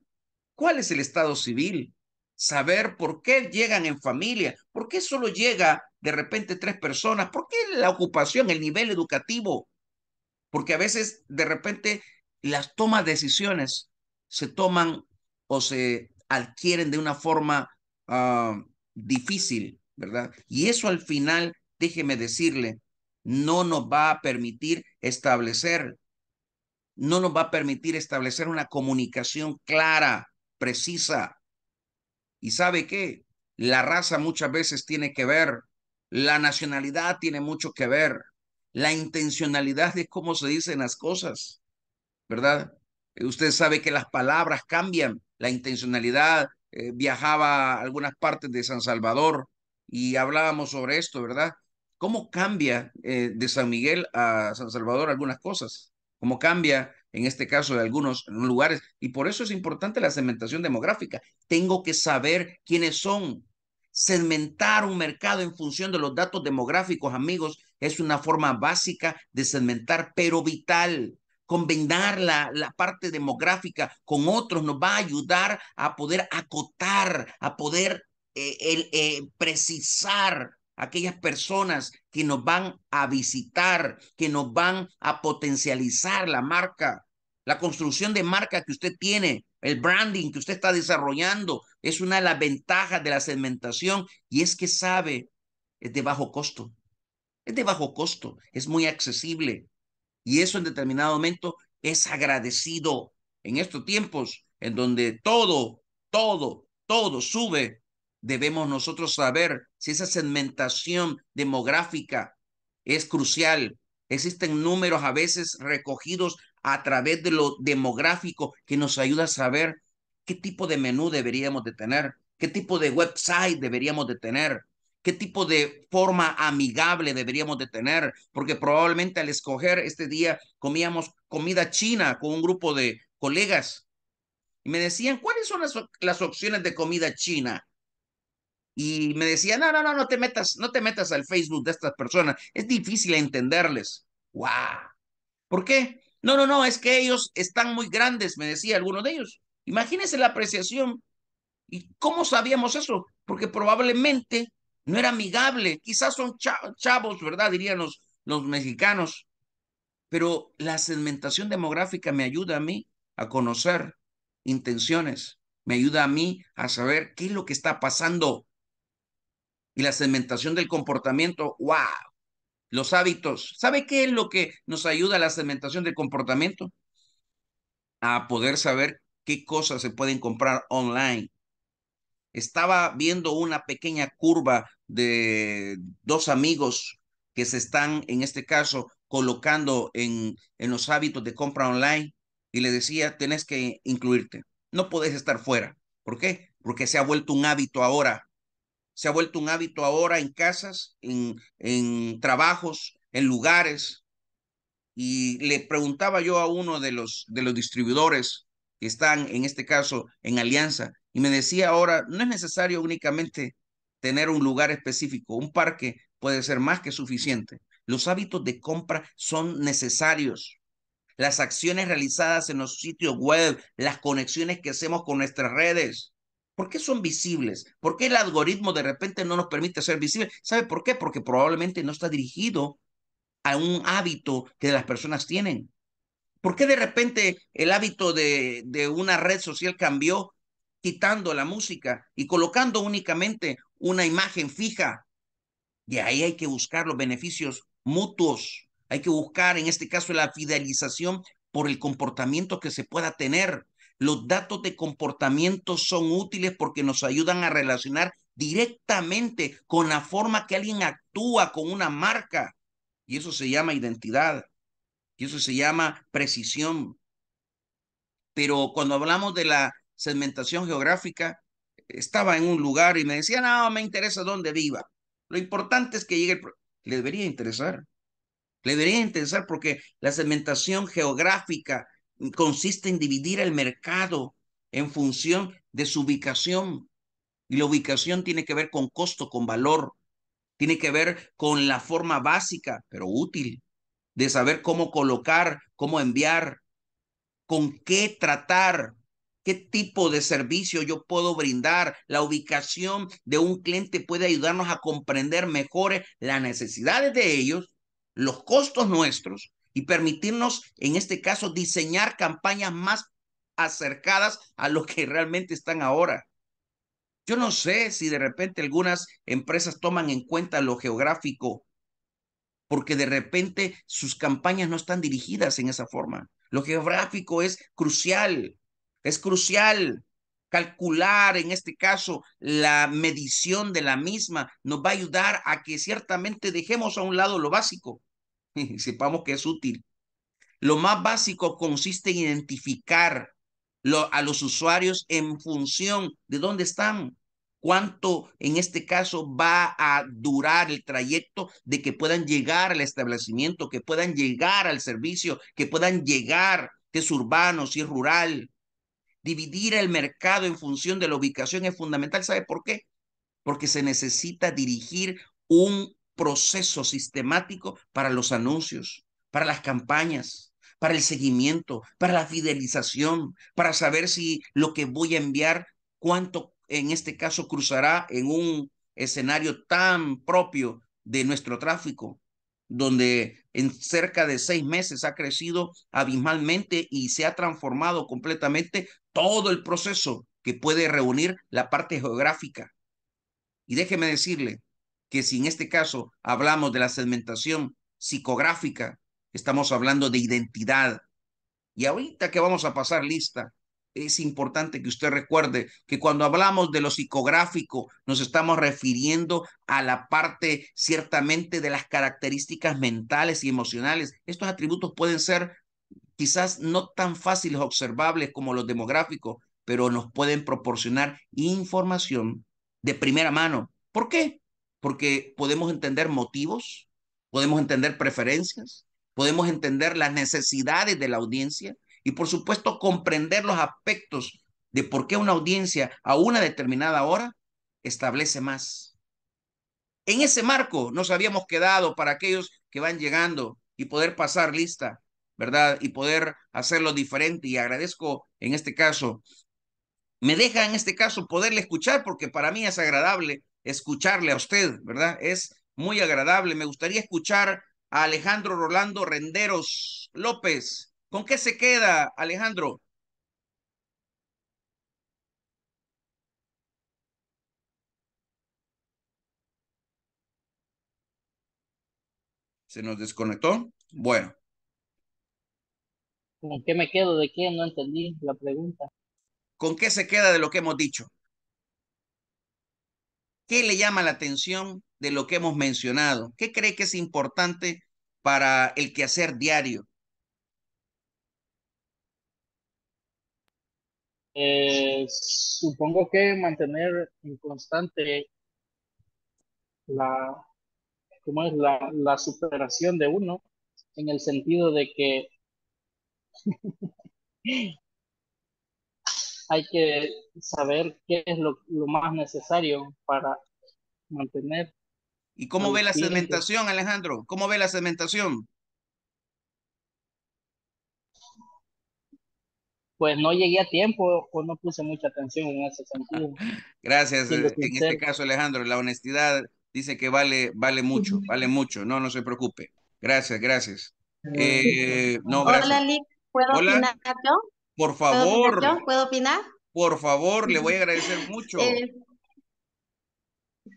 cuál es el estado civil, saber por qué llegan en familia, por qué solo llega de repente tres personas, por qué la ocupación, el nivel educativo. Porque a veces de repente las tomas de decisiones se toman o se adquieren de una forma Ah, difícil, ¿verdad? Y eso al final, déjeme decirle, no nos va a permitir establecer, no nos va a permitir establecer una comunicación clara, precisa. ¿Y sabe qué? La raza muchas veces tiene que ver, la nacionalidad tiene mucho que ver, la intencionalidad de cómo se dicen las cosas, ¿verdad? Eh, usted sabe que las palabras cambian, la intencionalidad eh, viajaba a algunas partes de San Salvador y hablábamos sobre esto, ¿verdad? ¿Cómo cambia eh, de San Miguel a San Salvador algunas cosas? ¿Cómo cambia en este caso de algunos lugares? Y por eso es importante la segmentación demográfica. Tengo que saber quiénes son. Segmentar un mercado en función de los datos demográficos, amigos, es una forma básica de segmentar, pero vital. Convendar la, parte demográfica con otros nos va a ayudar a poder acotar, a poder eh, eh, precisar aquellas personas que nos van a visitar, que nos van a potencializar la marca, la construcción de marca que usted tiene, el branding que usted está desarrollando, es una de las ventajas de la segmentación y es que sabe, es de bajo costo, es de bajo costo, es muy accesible. Y eso en determinado momento es agradecido. En estos tiempos en donde todo, todo, todo sube, debemos nosotros saber si esa segmentación demográfica es crucial. Existen números a veces recogidos a través de lo demográfico que nos ayuda a saber qué tipo de menú deberíamos de tener, qué tipo de website deberíamos de tener, qué tipo de forma amigable deberíamos de tener, porque probablemente al escoger este día comíamos comida china con un grupo de colegas y me decían, ¿cuáles son las, opciones de comida china? Y me decían, no, no, no, no te metas, no te metas al Facebook de estas personas, es difícil entenderles. ¡Wow! ¿Por qué? No, no, no, es que ellos están muy grandes, me decía alguno de ellos. Imagínense la apreciación. ¿Y cómo sabíamos eso? Porque probablemente no era amigable. Quizás son chavos, ¿verdad? Dirían los, los mexicanos. Pero la segmentación demográfica me ayuda a mí a conocer intenciones, me ayuda a mí a saber qué es lo que está pasando. Y la segmentación del comportamiento, wow, los hábitos. ¿Sabe qué es lo que nos ayuda a la segmentación del comportamiento? A poder saber qué cosas se pueden comprar online estaba viendo una pequeña curva de dos amigos que se están, en este caso, colocando en, en los hábitos de compra online y le decía, tenés que incluirte, no podés estar fuera. ¿Por qué? Porque se ha vuelto un hábito ahora. Se ha vuelto un hábito ahora en casas, en, en trabajos, en lugares. Y le preguntaba yo a uno de los, de los distribuidores que están, en este caso, en Alianza, y me decía ahora, no es necesario únicamente tener un lugar específico, un parque puede ser más que suficiente. Los hábitos de compra son necesarios. Las acciones realizadas en los sitios web, las conexiones que hacemos con nuestras redes, ¿por qué son visibles? ¿Por qué el algoritmo de repente no nos permite ser visibles? ¿Sabe por qué? Porque probablemente no está dirigido a un hábito que las personas tienen. ¿Por qué de repente el hábito de, de una red social cambió quitando la música y colocando únicamente una imagen fija. De ahí hay que buscar los beneficios mutuos. Hay que buscar, en este caso, la fidelización por el comportamiento que se pueda tener. Los datos de comportamiento son útiles porque nos ayudan a relacionar directamente con la forma que alguien actúa con una marca. Y eso se llama identidad. Y eso se llama precisión. Pero cuando hablamos de la segmentación geográfica, estaba en un lugar y me decía, no, me interesa dónde viva. Lo importante es que llegue el... Le debería interesar. Le debería interesar porque la segmentación geográfica consiste en dividir el mercado en función de su ubicación. Y la ubicación tiene que ver con costo, con valor, tiene que ver con la forma básica, pero útil, de saber cómo colocar, cómo enviar, con qué tratar, qué tipo de servicio yo puedo brindar. La ubicación de un cliente puede ayudarnos a comprender mejor eh, las necesidades de ellos, los costos nuestros y permitirnos, en este caso, diseñar campañas más acercadas a lo que realmente están ahora. Yo no sé si de repente algunas empresas toman en cuenta lo geográfico, porque de repente sus campañas no están dirigidas en esa forma. Lo geográfico es crucial es crucial calcular, en este caso, la medición de la misma, nos va a ayudar a que ciertamente dejemos a un lado lo básico y sepamos que es útil. Lo más básico consiste en identificar a los usuarios en función de dónde están, cuánto en este caso va a durar el trayecto de que puedan llegar al establecimiento, que puedan llegar al servicio, que puedan llegar, que es urbano, si es rural, Dividir el mercado en función de la ubicación es fundamental. ¿Sabe por qué? Porque se necesita dirigir un proceso sistemático para los anuncios, para las campañas, para el seguimiento, para la fidelización, para saber si lo que voy a enviar, cuánto en este caso cruzará en un escenario tan propio de nuestro tráfico, donde en cerca de seis meses ha crecido abismalmente y se ha transformado completamente todo el proceso que puede reunir la parte geográfica. Y déjeme decirle que si en este caso hablamos de la segmentación psicográfica, estamos hablando de identidad. Y ahorita que vamos a pasar lista, es importante que usted recuerde que cuando hablamos de lo psicográfico nos estamos refiriendo a la parte ciertamente de las características mentales y emocionales. Estos atributos pueden ser quizás no tan fáciles observables como los demográficos, pero nos pueden proporcionar información de primera mano. ¿Por qué? Porque podemos entender motivos, podemos entender preferencias, podemos entender las necesidades de la audiencia, y por supuesto comprender los aspectos de por qué una audiencia a una determinada hora establece más. En ese marco nos habíamos quedado para aquellos que van llegando y poder pasar lista, ¿verdad? Y poder hacerlo diferente. Y agradezco en este caso, me deja en este caso poderle escuchar porque para mí es agradable escucharle a usted, ¿verdad? Es muy agradable. Me gustaría escuchar a Alejandro Rolando Renderos López, ¿Con qué se queda, Alejandro? ¿Se nos desconectó? Bueno. ¿Con qué me quedo de qué? No entendí la pregunta. ¿Con qué se queda de lo que hemos dicho? ¿Qué le llama la atención de lo que hemos mencionado? ¿Qué cree que es importante para el quehacer diario? Eh, supongo que mantener en constante la, ¿cómo es? La, superación de uno, en el sentido de que hay que saber qué es lo, más necesario para mantener. ¿Y cómo ve la segmentación, Alejandro? ¿Cómo ve la segmentación? pues no llegué a tiempo o no puse mucha atención en ese sentido. Gracias. Eh, en este caso, Alejandro, la honestidad dice que vale, vale mucho, vale mucho. No, no se preocupe. Gracias, gracias. Eh, Hola, ¿Puedo opinar Por favor. ¿Puedo opinar, Por favor, le voy a agradecer mucho. Eh,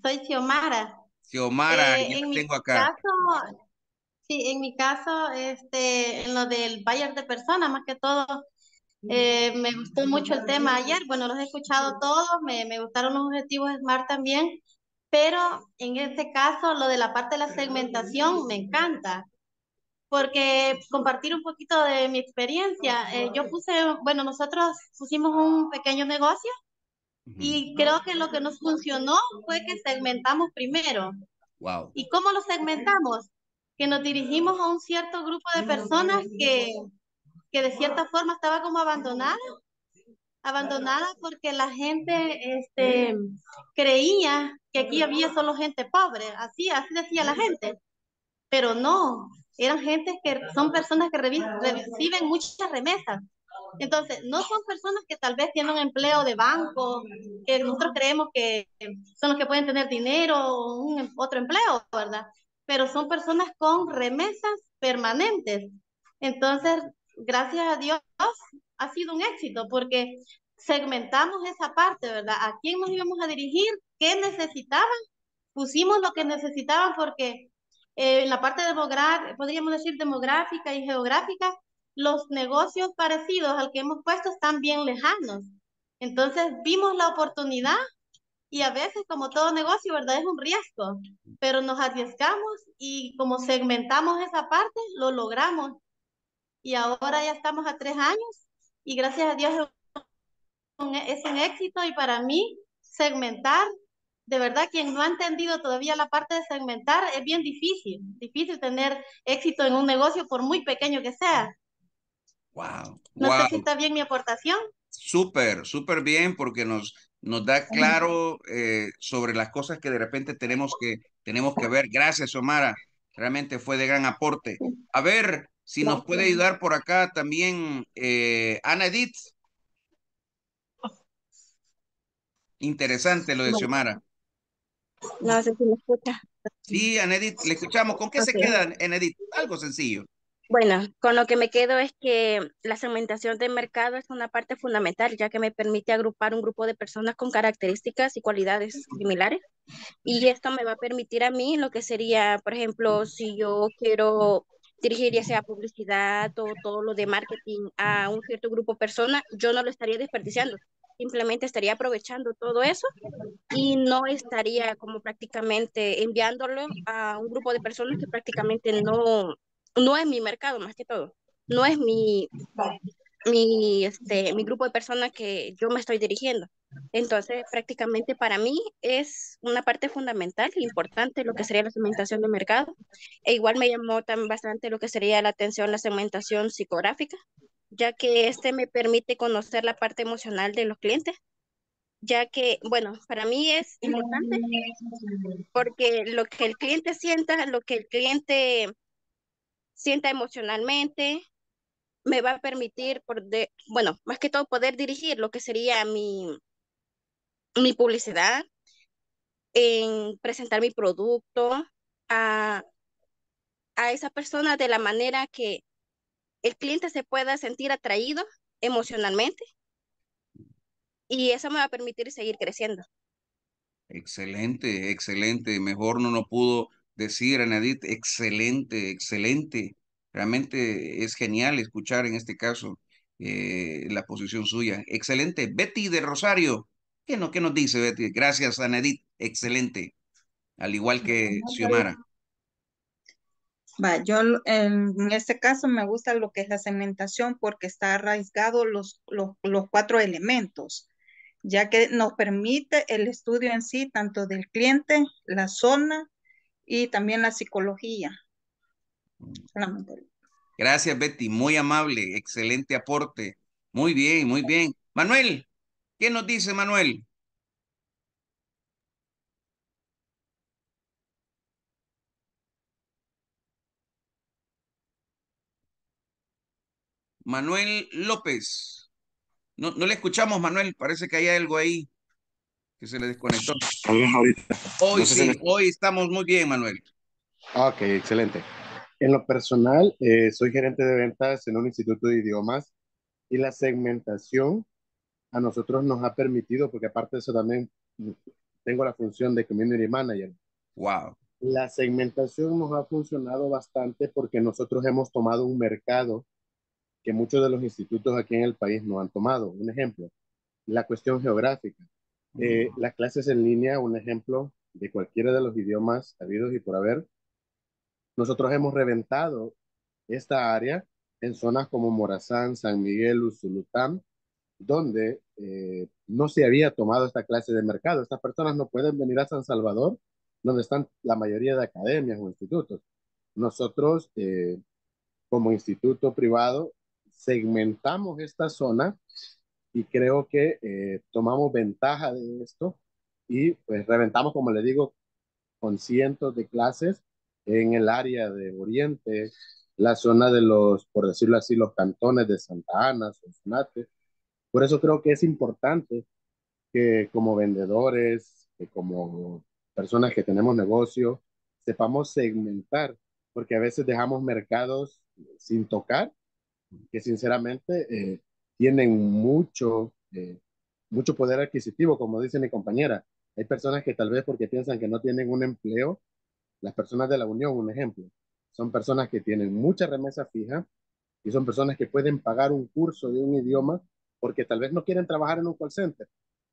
soy Xiomara. Xiomara, tengo acá. sí, en mi caso, este, en lo del Bayer de Persona más que todo, eh, me gustó mucho el tema ayer, bueno, los he escuchado todos, me, me gustaron los objetivos SMART también, pero en este caso lo de la parte de la segmentación me encanta, porque compartir un poquito de mi experiencia, eh, yo puse, bueno, nosotros pusimos un pequeño negocio y creo que lo que nos funcionó fue que segmentamos primero. Wow. ¿Y cómo lo segmentamos? Que nos dirigimos a un cierto grupo de personas que que de cierta forma estaba como abandonada, abandonada porque la gente este, creía que aquí había solo gente pobre, así, así decía la gente, pero no, eran gentes que son personas que reciben muchas remesas. Entonces, no son personas que tal vez tienen un empleo de banco, que nosotros creemos que son los que pueden tener dinero o un, em-, otro empleo, ¿verdad? Pero son personas con remesas permanentes. Entonces, gracias a Dios, ha sido un éxito porque segmentamos esa parte, ¿verdad? ¿A quién nos íbamos a dirigir? ¿Qué necesitaban? Pusimos lo que necesitaban porque eh, en la parte podríamos decir demográfica y geográfica, los negocios parecidos al que hemos puesto están bien lejanos. Entonces vimos la oportunidad y a veces, como todo negocio, ¿verdad? Es un riesgo, pero nos arriesgamos y como segmentamos esa parte, lo logramos y ahora ya estamos a tres años y gracias a Dios es un éxito y para mí segmentar, de verdad quien no ha entendido todavía la parte de segmentar es bien difícil, difícil tener éxito en un negocio por muy pequeño que sea. Wow. No sé si está bien mi aportación. Súper, súper bien porque nos, nos da claro eh, sobre las cosas que de repente tenemos que, tenemos que ver. Gracias, Omara. Realmente fue de gran aporte. A ver, si nos puede ayudar por acá también eh, Ana Edith. Interesante lo de Xiomara. No sé si me escucha. Sí, Anedit, le escuchamos. ¿Con qué se queda, Edith? Algo sencillo. Bueno, con lo que me quedo es que la segmentación de mercado es una parte fundamental, ya que me permite agrupar un grupo de personas con características y cualidades similares. Y esto me va a permitir a mí lo que sería, por ejemplo, si yo quiero Dirigiría sea publicidad o todo lo de marketing a un cierto grupo de personas, yo no lo estaría desperdiciando. Simplemente estaría aprovechando todo eso y no estaría como prácticamente enviándolo a un grupo de personas que prácticamente no, no es mi mercado más que todo. No es mi, mi, este, mi grupo de personas que yo me estoy dirigiendo. Entonces, prácticamente para mí es una parte fundamental, e importante, lo que sería la segmentación de mercado. E igual me llamó también bastante lo que sería la atención, la segmentación psicográfica, ya que este me permite conocer la parte emocional de los clientes, ya que, bueno, para mí es importante porque lo que el cliente sienta, lo que el cliente sienta emocionalmente, me va a permitir, por de, bueno, más que todo poder dirigir lo que sería mi, mi publicidad, en presentar mi producto a, esa persona de la manera que el cliente se pueda sentir atraído emocionalmente y eso me va a permitir seguir creciendo. Excelente, excelente. Mejor no lo pudo decir, Anadit. Excelente, excelente. Realmente es genial escuchar en este caso eh, la posición suya. Excelente. Betty de Rosario, ¿Qué, nos dice Betty? Gracias, Anedit. Excelente. Al igual que Xiomara. Va, yo en este caso me gusta lo que es la segmentación porque está arraigado los, los, los cuatro elementos, ya que nos permite el estudio en sí, tanto del cliente, la zona y también la psicología. Gracias, Betty. Muy amable, excelente aporte. Muy bien, muy bien. Manuel, ¿Qué nos dice Manuel? Manuel López. No, le escuchamos, Manuel. Parece que hay algo ahí que se le desconectó. Hoy sí, hoy estamos muy bien, Manuel. Ok, excelente. En lo personal, eh, soy gerente de ventas en un instituto de idiomas y la segmentación a nosotros nos ha permitido, porque aparte de eso también mm, tengo la función de community manager. Wow. La segmentación nos ha funcionado bastante porque nosotros hemos tomado un mercado que muchos de los institutos aquí en el país no han tomado. Un ejemplo, la cuestión geográfica. Eh, las clases en línea, un ejemplo de cualquiera de los idiomas habidos y por haber. Nosotros hemos reventado esta área en zonas como Morazán, San Miguel, Usulután, donde eh, no se había tomado esta clase de mercado. Estas personas no pueden venir a San Salvador, donde están la mayoría de academias o institutos. Nosotros, eh, como instituto privado, segmentamos esta zona y creo que eh, tomamos ventaja de esto y pues reventamos, como le digo, con cientos de clases en el área de Oriente, la zona de los, por decirlo así, los cantones de Santa Ana, Sonsonate, por eso creo que es importante que como vendedores, que como personas que tenemos negocio, sepamos segmentar, porque a veces dejamos mercados sin tocar, que sinceramente eh, tienen mucho, eh, mucho poder adquisitivo, como dice mi compañera. Hay personas que tal vez porque piensan que no tienen un empleo, las personas de la Unión, un ejemplo, son personas que tienen mucha remesa fija y son personas que pueden pagar un curso de un idioma porque tal vez no quieren trabajar en un call center,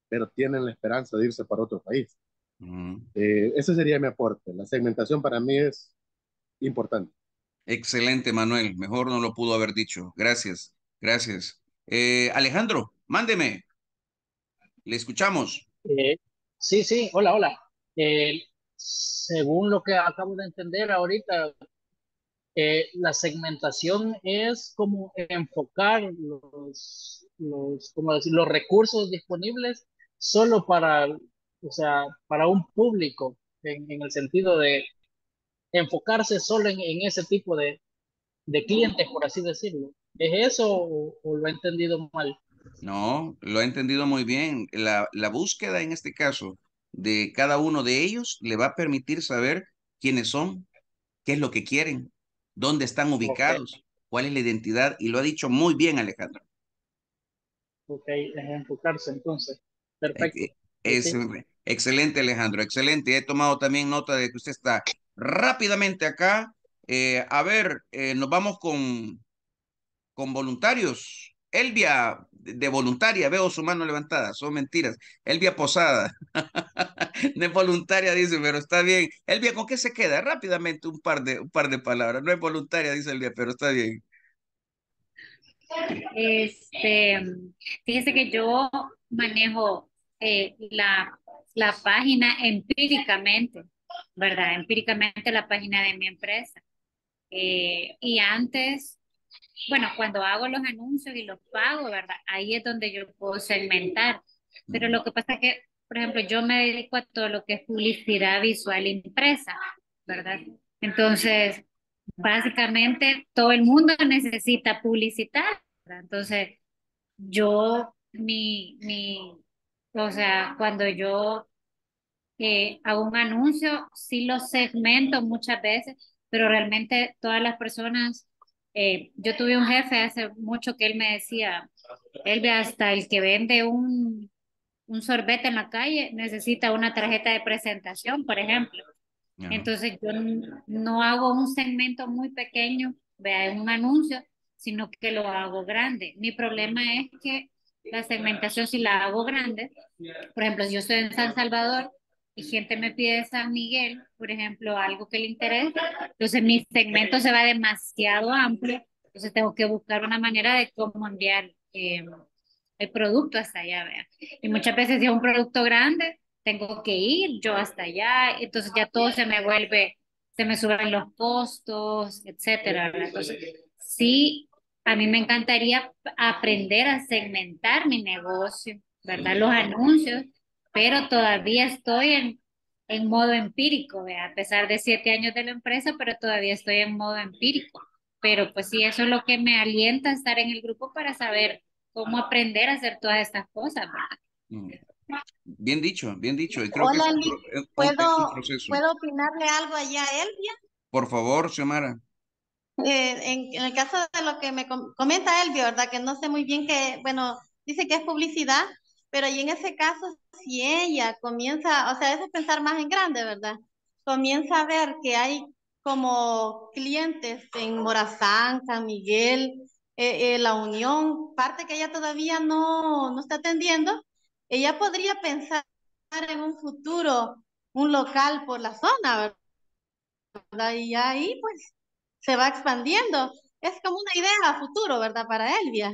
pero tienen la esperanza de irse para otro país. Mm. Eh, ese sería mi aporte. La segmentación para mí es importante. Excelente, Manuel. Mejor no lo pudo haber dicho. Gracias, gracias. Eh, Alejandro, mándeme. Le escuchamos. Eh, sí, sí, hola, hola. según lo que acabo de entender ahorita, la segmentación es como enfocar los, los, ¿cómo decir? los recursos disponibles solo para, o sea, para un público, en, el sentido de enfocarse solo en, ese tipo de, clientes, por así decirlo. ¿Es eso o, lo he entendido mal? No, lo he entendido muy bien. La, búsqueda en este caso de cada uno de ellos le va a permitir saber quiénes son, qué es lo que quieren, dónde están ubicados, cuál es la identidad, y lo ha dicho muy bien Alejandro. Ok, es enfocarse entonces. Perfecto. Eh, excelente, Alejandro, excelente. He tomado también nota de que usted está rápidamente acá. Eh, a ver, eh, nos vamos con, con voluntarios. Elvia, de voluntaria, veo su mano levantada, son mentiras. Elvia Posada, no es voluntaria, dice, pero está bien. Elvia, ¿con qué se queda? Rápidamente un par de, un par de palabras. No es voluntaria, dice Elvia, pero está bien. Este, fíjese que yo manejo eh, la, la página empíricamente, ¿verdad? Empíricamente la página de mi empresa. Eh, y antes, bueno, cuando hago los anuncios y los pago, ¿verdad? Ahí es donde yo puedo segmentar. Pero lo que pasa es que, por ejemplo, yo me dedico a todo lo que es publicidad visual impresa, ¿verdad? Entonces, Básicamente todo el mundo necesita publicitar. Entonces, yo, mi, mi, o sea, cuando yo eh, hago un anuncio, sí lo segmento muchas veces, pero realmente todas las personas, eh, yo tuve un jefe hace mucho que él me decía, él ve hasta el que vende un, un sorbete en la calle necesita una tarjeta de presentación, por ejemplo. Entonces yo no hago un segmento muy pequeño, vea, un anuncio, sino que lo hago grande. Mi problema es que la segmentación, si la hago grande, por ejemplo, si yo estoy en San Salvador y gente me pide San Miguel, por ejemplo, algo que le interesa, entonces mi segmento se va demasiado amplio, entonces tengo que buscar una manera de cómo enviar eh, el producto hasta allá, vea. Y muchas veces si es un producto grande, tengo que ir yo hasta allá, entonces ya todo se me vuelve, se me suben los costos, etcétera. sí, a mí me encantaría aprender a segmentar mi negocio, ¿verdad? Los anuncios, pero todavía estoy en, en modo empírico, a pesar de siete años de la empresa, pero todavía estoy en modo empírico. Pero pues sí, eso es lo que me alienta estar en el grupo para saber cómo aprender a hacer todas estas cosas, ¿verdad? Mm. Bien dicho, bien dicho. ¿puedo, ¿puedo opinarle algo allá a Elvia? Por favor, Xiomara. Eh, en, el caso de lo que me comenta Elvia, ¿verdad? Que no sé muy bien que, bueno, dice que es publicidad, pero ahí en ese caso, si ella comienza, o sea, eso es pensar más en grande, ¿verdad? Comienza a ver que hay como clientes en Morazán, San Miguel, eh, eh, La Unión, parte que ella todavía no, no está atendiendo, ella podría pensar en un futuro, un local por la zona, ¿verdad? Y ahí pues se va expandiendo. Es como una idea a futuro, ¿verdad? Para Elvia.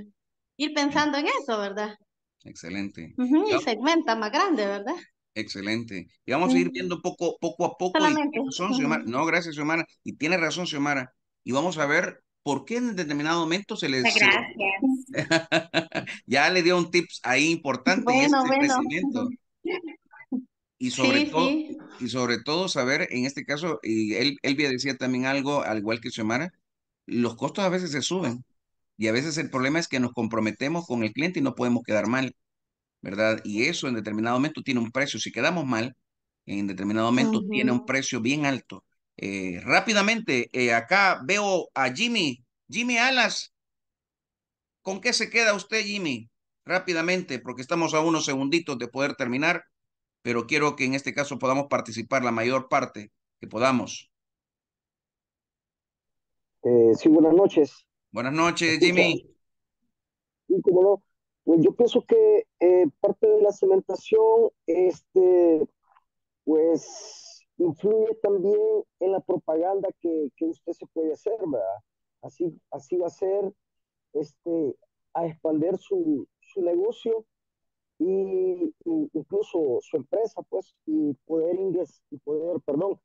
Ir pensando en eso, ¿verdad? Excelente. y segmenta más grande, ¿verdad? Excelente. Y vamos a ir viendo poco, poco a poco. Y No, gracias, Xiomara. Y tiene razón, Xiomara. Y vamos a ver por qué en determinado momento se les... Ah, gracias. ya le dio un tips ahí importante bueno, y bueno. Y sobre, todo, y sobre todo saber, en este caso, y él, Elvia decía también algo, al igual que Xiomara, los costos a veces se suben y a veces el problema es que nos comprometemos con el cliente y no podemos quedar mal, ¿verdad? Y eso en determinado momento tiene un precio. Si quedamos mal, en determinado momento tiene un precio bien alto. Eh, rápidamente, eh, acá veo a Jimmy. Jimmy Alas, ¿con qué se queda usted, Jimmy? Rápidamente, porque estamos a unos segunditos de poder terminar, pero quiero que en este caso podamos participar la mayor parte que podamos. Eh, sí, buenas noches. Buenas noches, Jimmy. cómo pues yo pienso que parte de la cementación, este, pues influye también en la propaganda que, usted se puede hacer, ¿verdad? Así, así va a ser este, a expandir su, negocio y, incluso su empresa, pues, y poder y poder, perdón,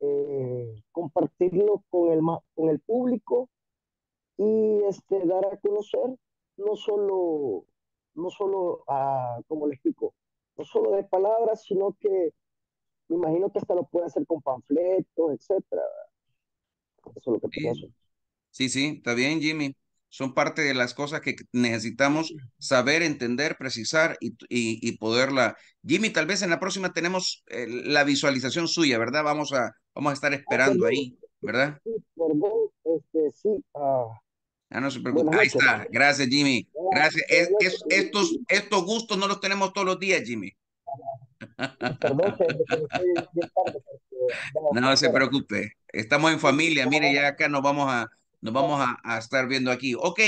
eh, compartirlo con el, con el público y este, dar a conocer no solo, no solo a, ah, como le explico, no solo de palabras, sino que me imagino que hasta lo puede hacer con panfletos, etcétera. Eso es lo que sí. pienso. Sí, sí, está bien, Jimmy. Son parte de las cosas que necesitamos saber, entender, precisar y, y, poderla. Jimmy, tal vez en la próxima tenemos eh, la visualización suya, ¿verdad? Vamos a, vamos a estar ah, esperando ahí, ¿verdad? Sí, este, sí. Ah. ah, no se preocupe. Ahí está. Gracias, Jimmy. Ah, Gracias. estos, estos gustos no los tenemos todos los días, Jimmy. no se preocupe, estamos en familia. Mire, ya acá nos vamos a, nos vamos a, estar viendo aquí. Ok,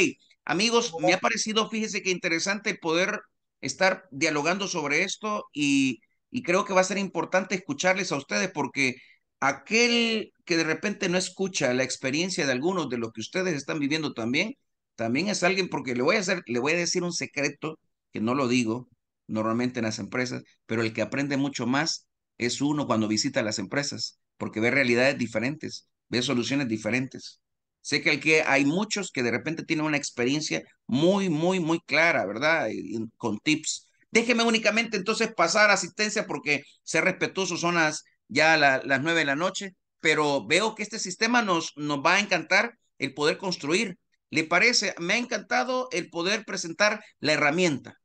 amigos, me ha parecido, fíjese que interesante poder estar dialogando sobre esto y, creo que va a ser importante escucharles a ustedes porque aquel que de repente no escucha la experiencia de algunos de los que ustedes están viviendo también, también es alguien, porque le voy a hacer, le voy a decir un secreto que no lo digo, normalmente en las empresas, pero el que aprende mucho más es uno cuando visita las empresas, porque ve realidades diferentes, ve soluciones diferentes. Sé que, hay muchos que de repente tienen una experiencia muy, muy, muy clara, ¿verdad? Con tips. Déjeme únicamente entonces pasar asistencia porque ser respetuoso son las ya las nueve de la noche, pero veo que este sistema nos, nos va a encantar el poder construir. ¿Le parece? Me ha encantado el poder presentar la herramienta.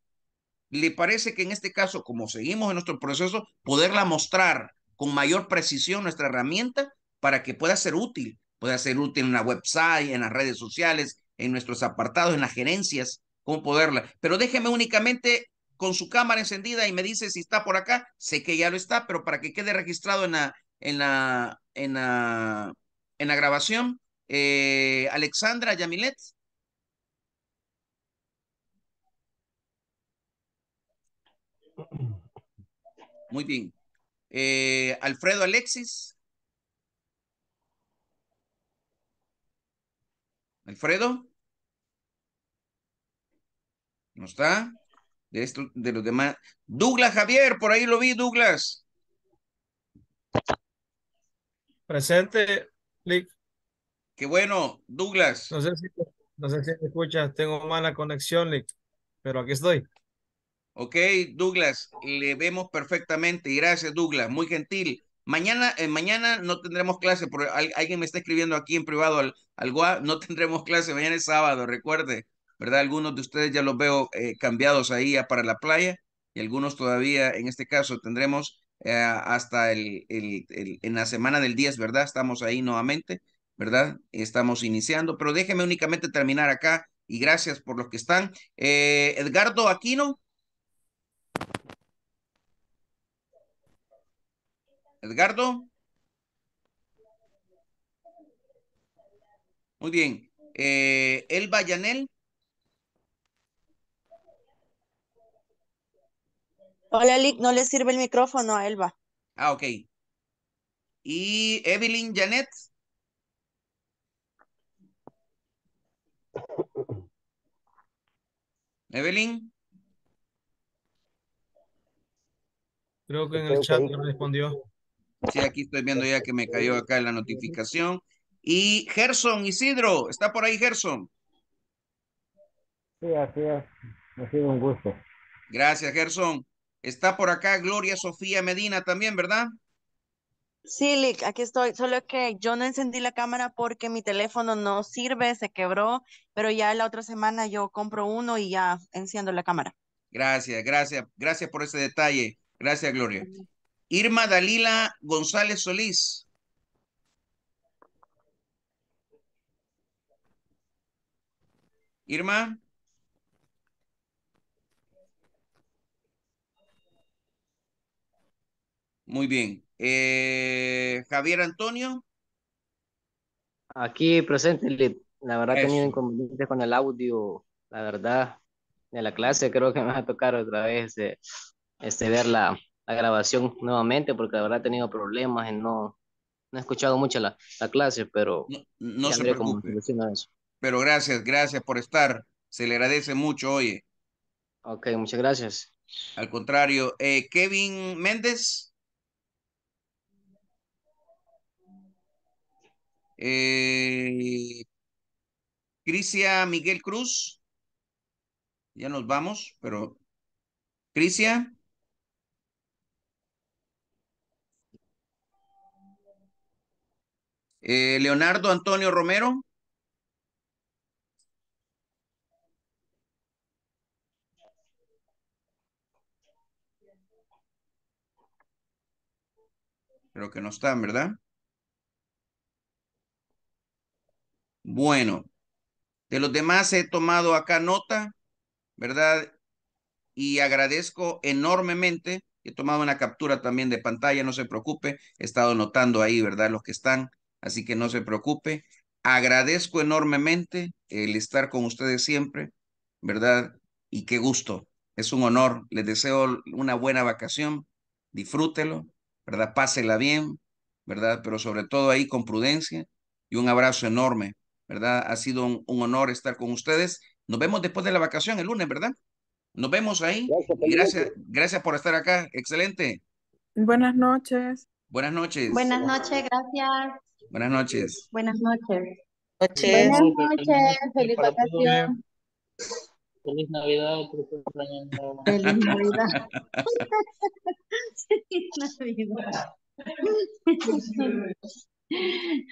¿Le parece que en este caso, como seguimos en nuestro proceso, poderla mostrar con mayor precisión nuestra herramienta para que pueda ser útil? Pueda ser útil en la website, en las redes sociales, en nuestros apartados, en las gerencias, cómo poderla. Pero déjeme únicamente con su cámara encendida y me dice si está por acá. Sé que ya lo está, pero para que quede registrado en la, en la, en la, en la grabación. Eh, Alexandra Yamilet. Muy bien. Eh, Alfredo Alexis. Alfredo. ¿No está? De, esto, de los demás. Douglas Javier, por ahí lo vi, Douglas. Presente, Lick. Qué bueno, Douglas. No sé si, no sé si me escuchas, tengo mala conexión, Lick, pero aquí estoy. Ok, Douglas, le vemos perfectamente. Gracias, Douglas, muy gentil. Mañana, eh, mañana no tendremos clase, porque alguien me está escribiendo aquí en privado al, al no tendremos clase, mañana es sábado, recuerde, ¿verdad? Algunos de ustedes ya los veo eh, cambiados ahí para la playa y algunos todavía, en este caso, tendremos eh, hasta el, el, el, en la semana del 10, ¿verdad? Estamos ahí nuevamente, ¿verdad? Estamos iniciando, pero déjeme únicamente terminar acá y gracias por los que están. Edgardo Aquino, Edgardo. Muy bien. Eh, Elba Yanel. Hola, Lick, no le sirve el micrófono a Elba. Ah, ok. ¿Y Evelyn Janet? Evelyn. Creo que en el chat respondió. Sí, aquí estoy viendo ya que me cayó este, acá la eh, notificación. Y Gerson Isidro, ¿está por ahí Gerson? Sí, así es. Ha sido un gusto. Gracias, Gerson. Está por acá Gloria Sofía Medina también, ¿verdad? Sí, Lick, aquí estoy. Solo que yo no encendí la cámara porque mi teléfono no sirve, se quebró, pero ya la otra semana yo compro uno y ya enciendo la cámara. Gracias, gracias, gracias por ese detalle. Gracias, Gloria. Irma Dalila González Solís. Irma. Muy bien. Eh, Javier Antonio. Aquí presente, la verdad he tenido inconvenientes con el audio, la verdad, de la clase creo que me va a tocar otra vez eh, este, verla. este, ver la, la grabación nuevamente, porque la verdad he tenido problemas en no, no he escuchado mucho la, clase, pero no, no se preocupe. Eso. Pero gracias, gracias por estar. Se le agradece mucho, oye. Ok, muchas gracias. Al contrario, eh, Kevin Méndez. Eh, Crisia Miguel Cruz. Ya nos vamos, pero. Crisia. Eh, Leonardo Antonio Romero. Creo que no están, ¿verdad? Bueno, de los demás he tomado acá nota, ¿verdad? Y agradezco enormemente. He tomado una captura también de pantalla, no se preocupe. He estado notando ahí, ¿verdad? Los que están así que no se preocupe. Agradezco enormemente el estar con ustedes siempre, ¿verdad? Y qué gusto, es un honor. Les deseo una buena vacación, disfrútelo, ¿verdad? Pásela bien, ¿verdad? Pero sobre todo ahí con prudencia y un abrazo enorme, ¿verdad? Ha sido un, honor estar con ustedes. Nos vemos después de la vacación el lunes, ¿verdad? Nos vemos ahí. gracias, gracias por estar acá. Excelente. Buenas noches. Buenas noches. Buenas noches, gracias. Buenas noches. Buenas noches. Buenas noches. Feliz vacación. Feliz Navidad, Feliz Navidad. Feliz Navidad.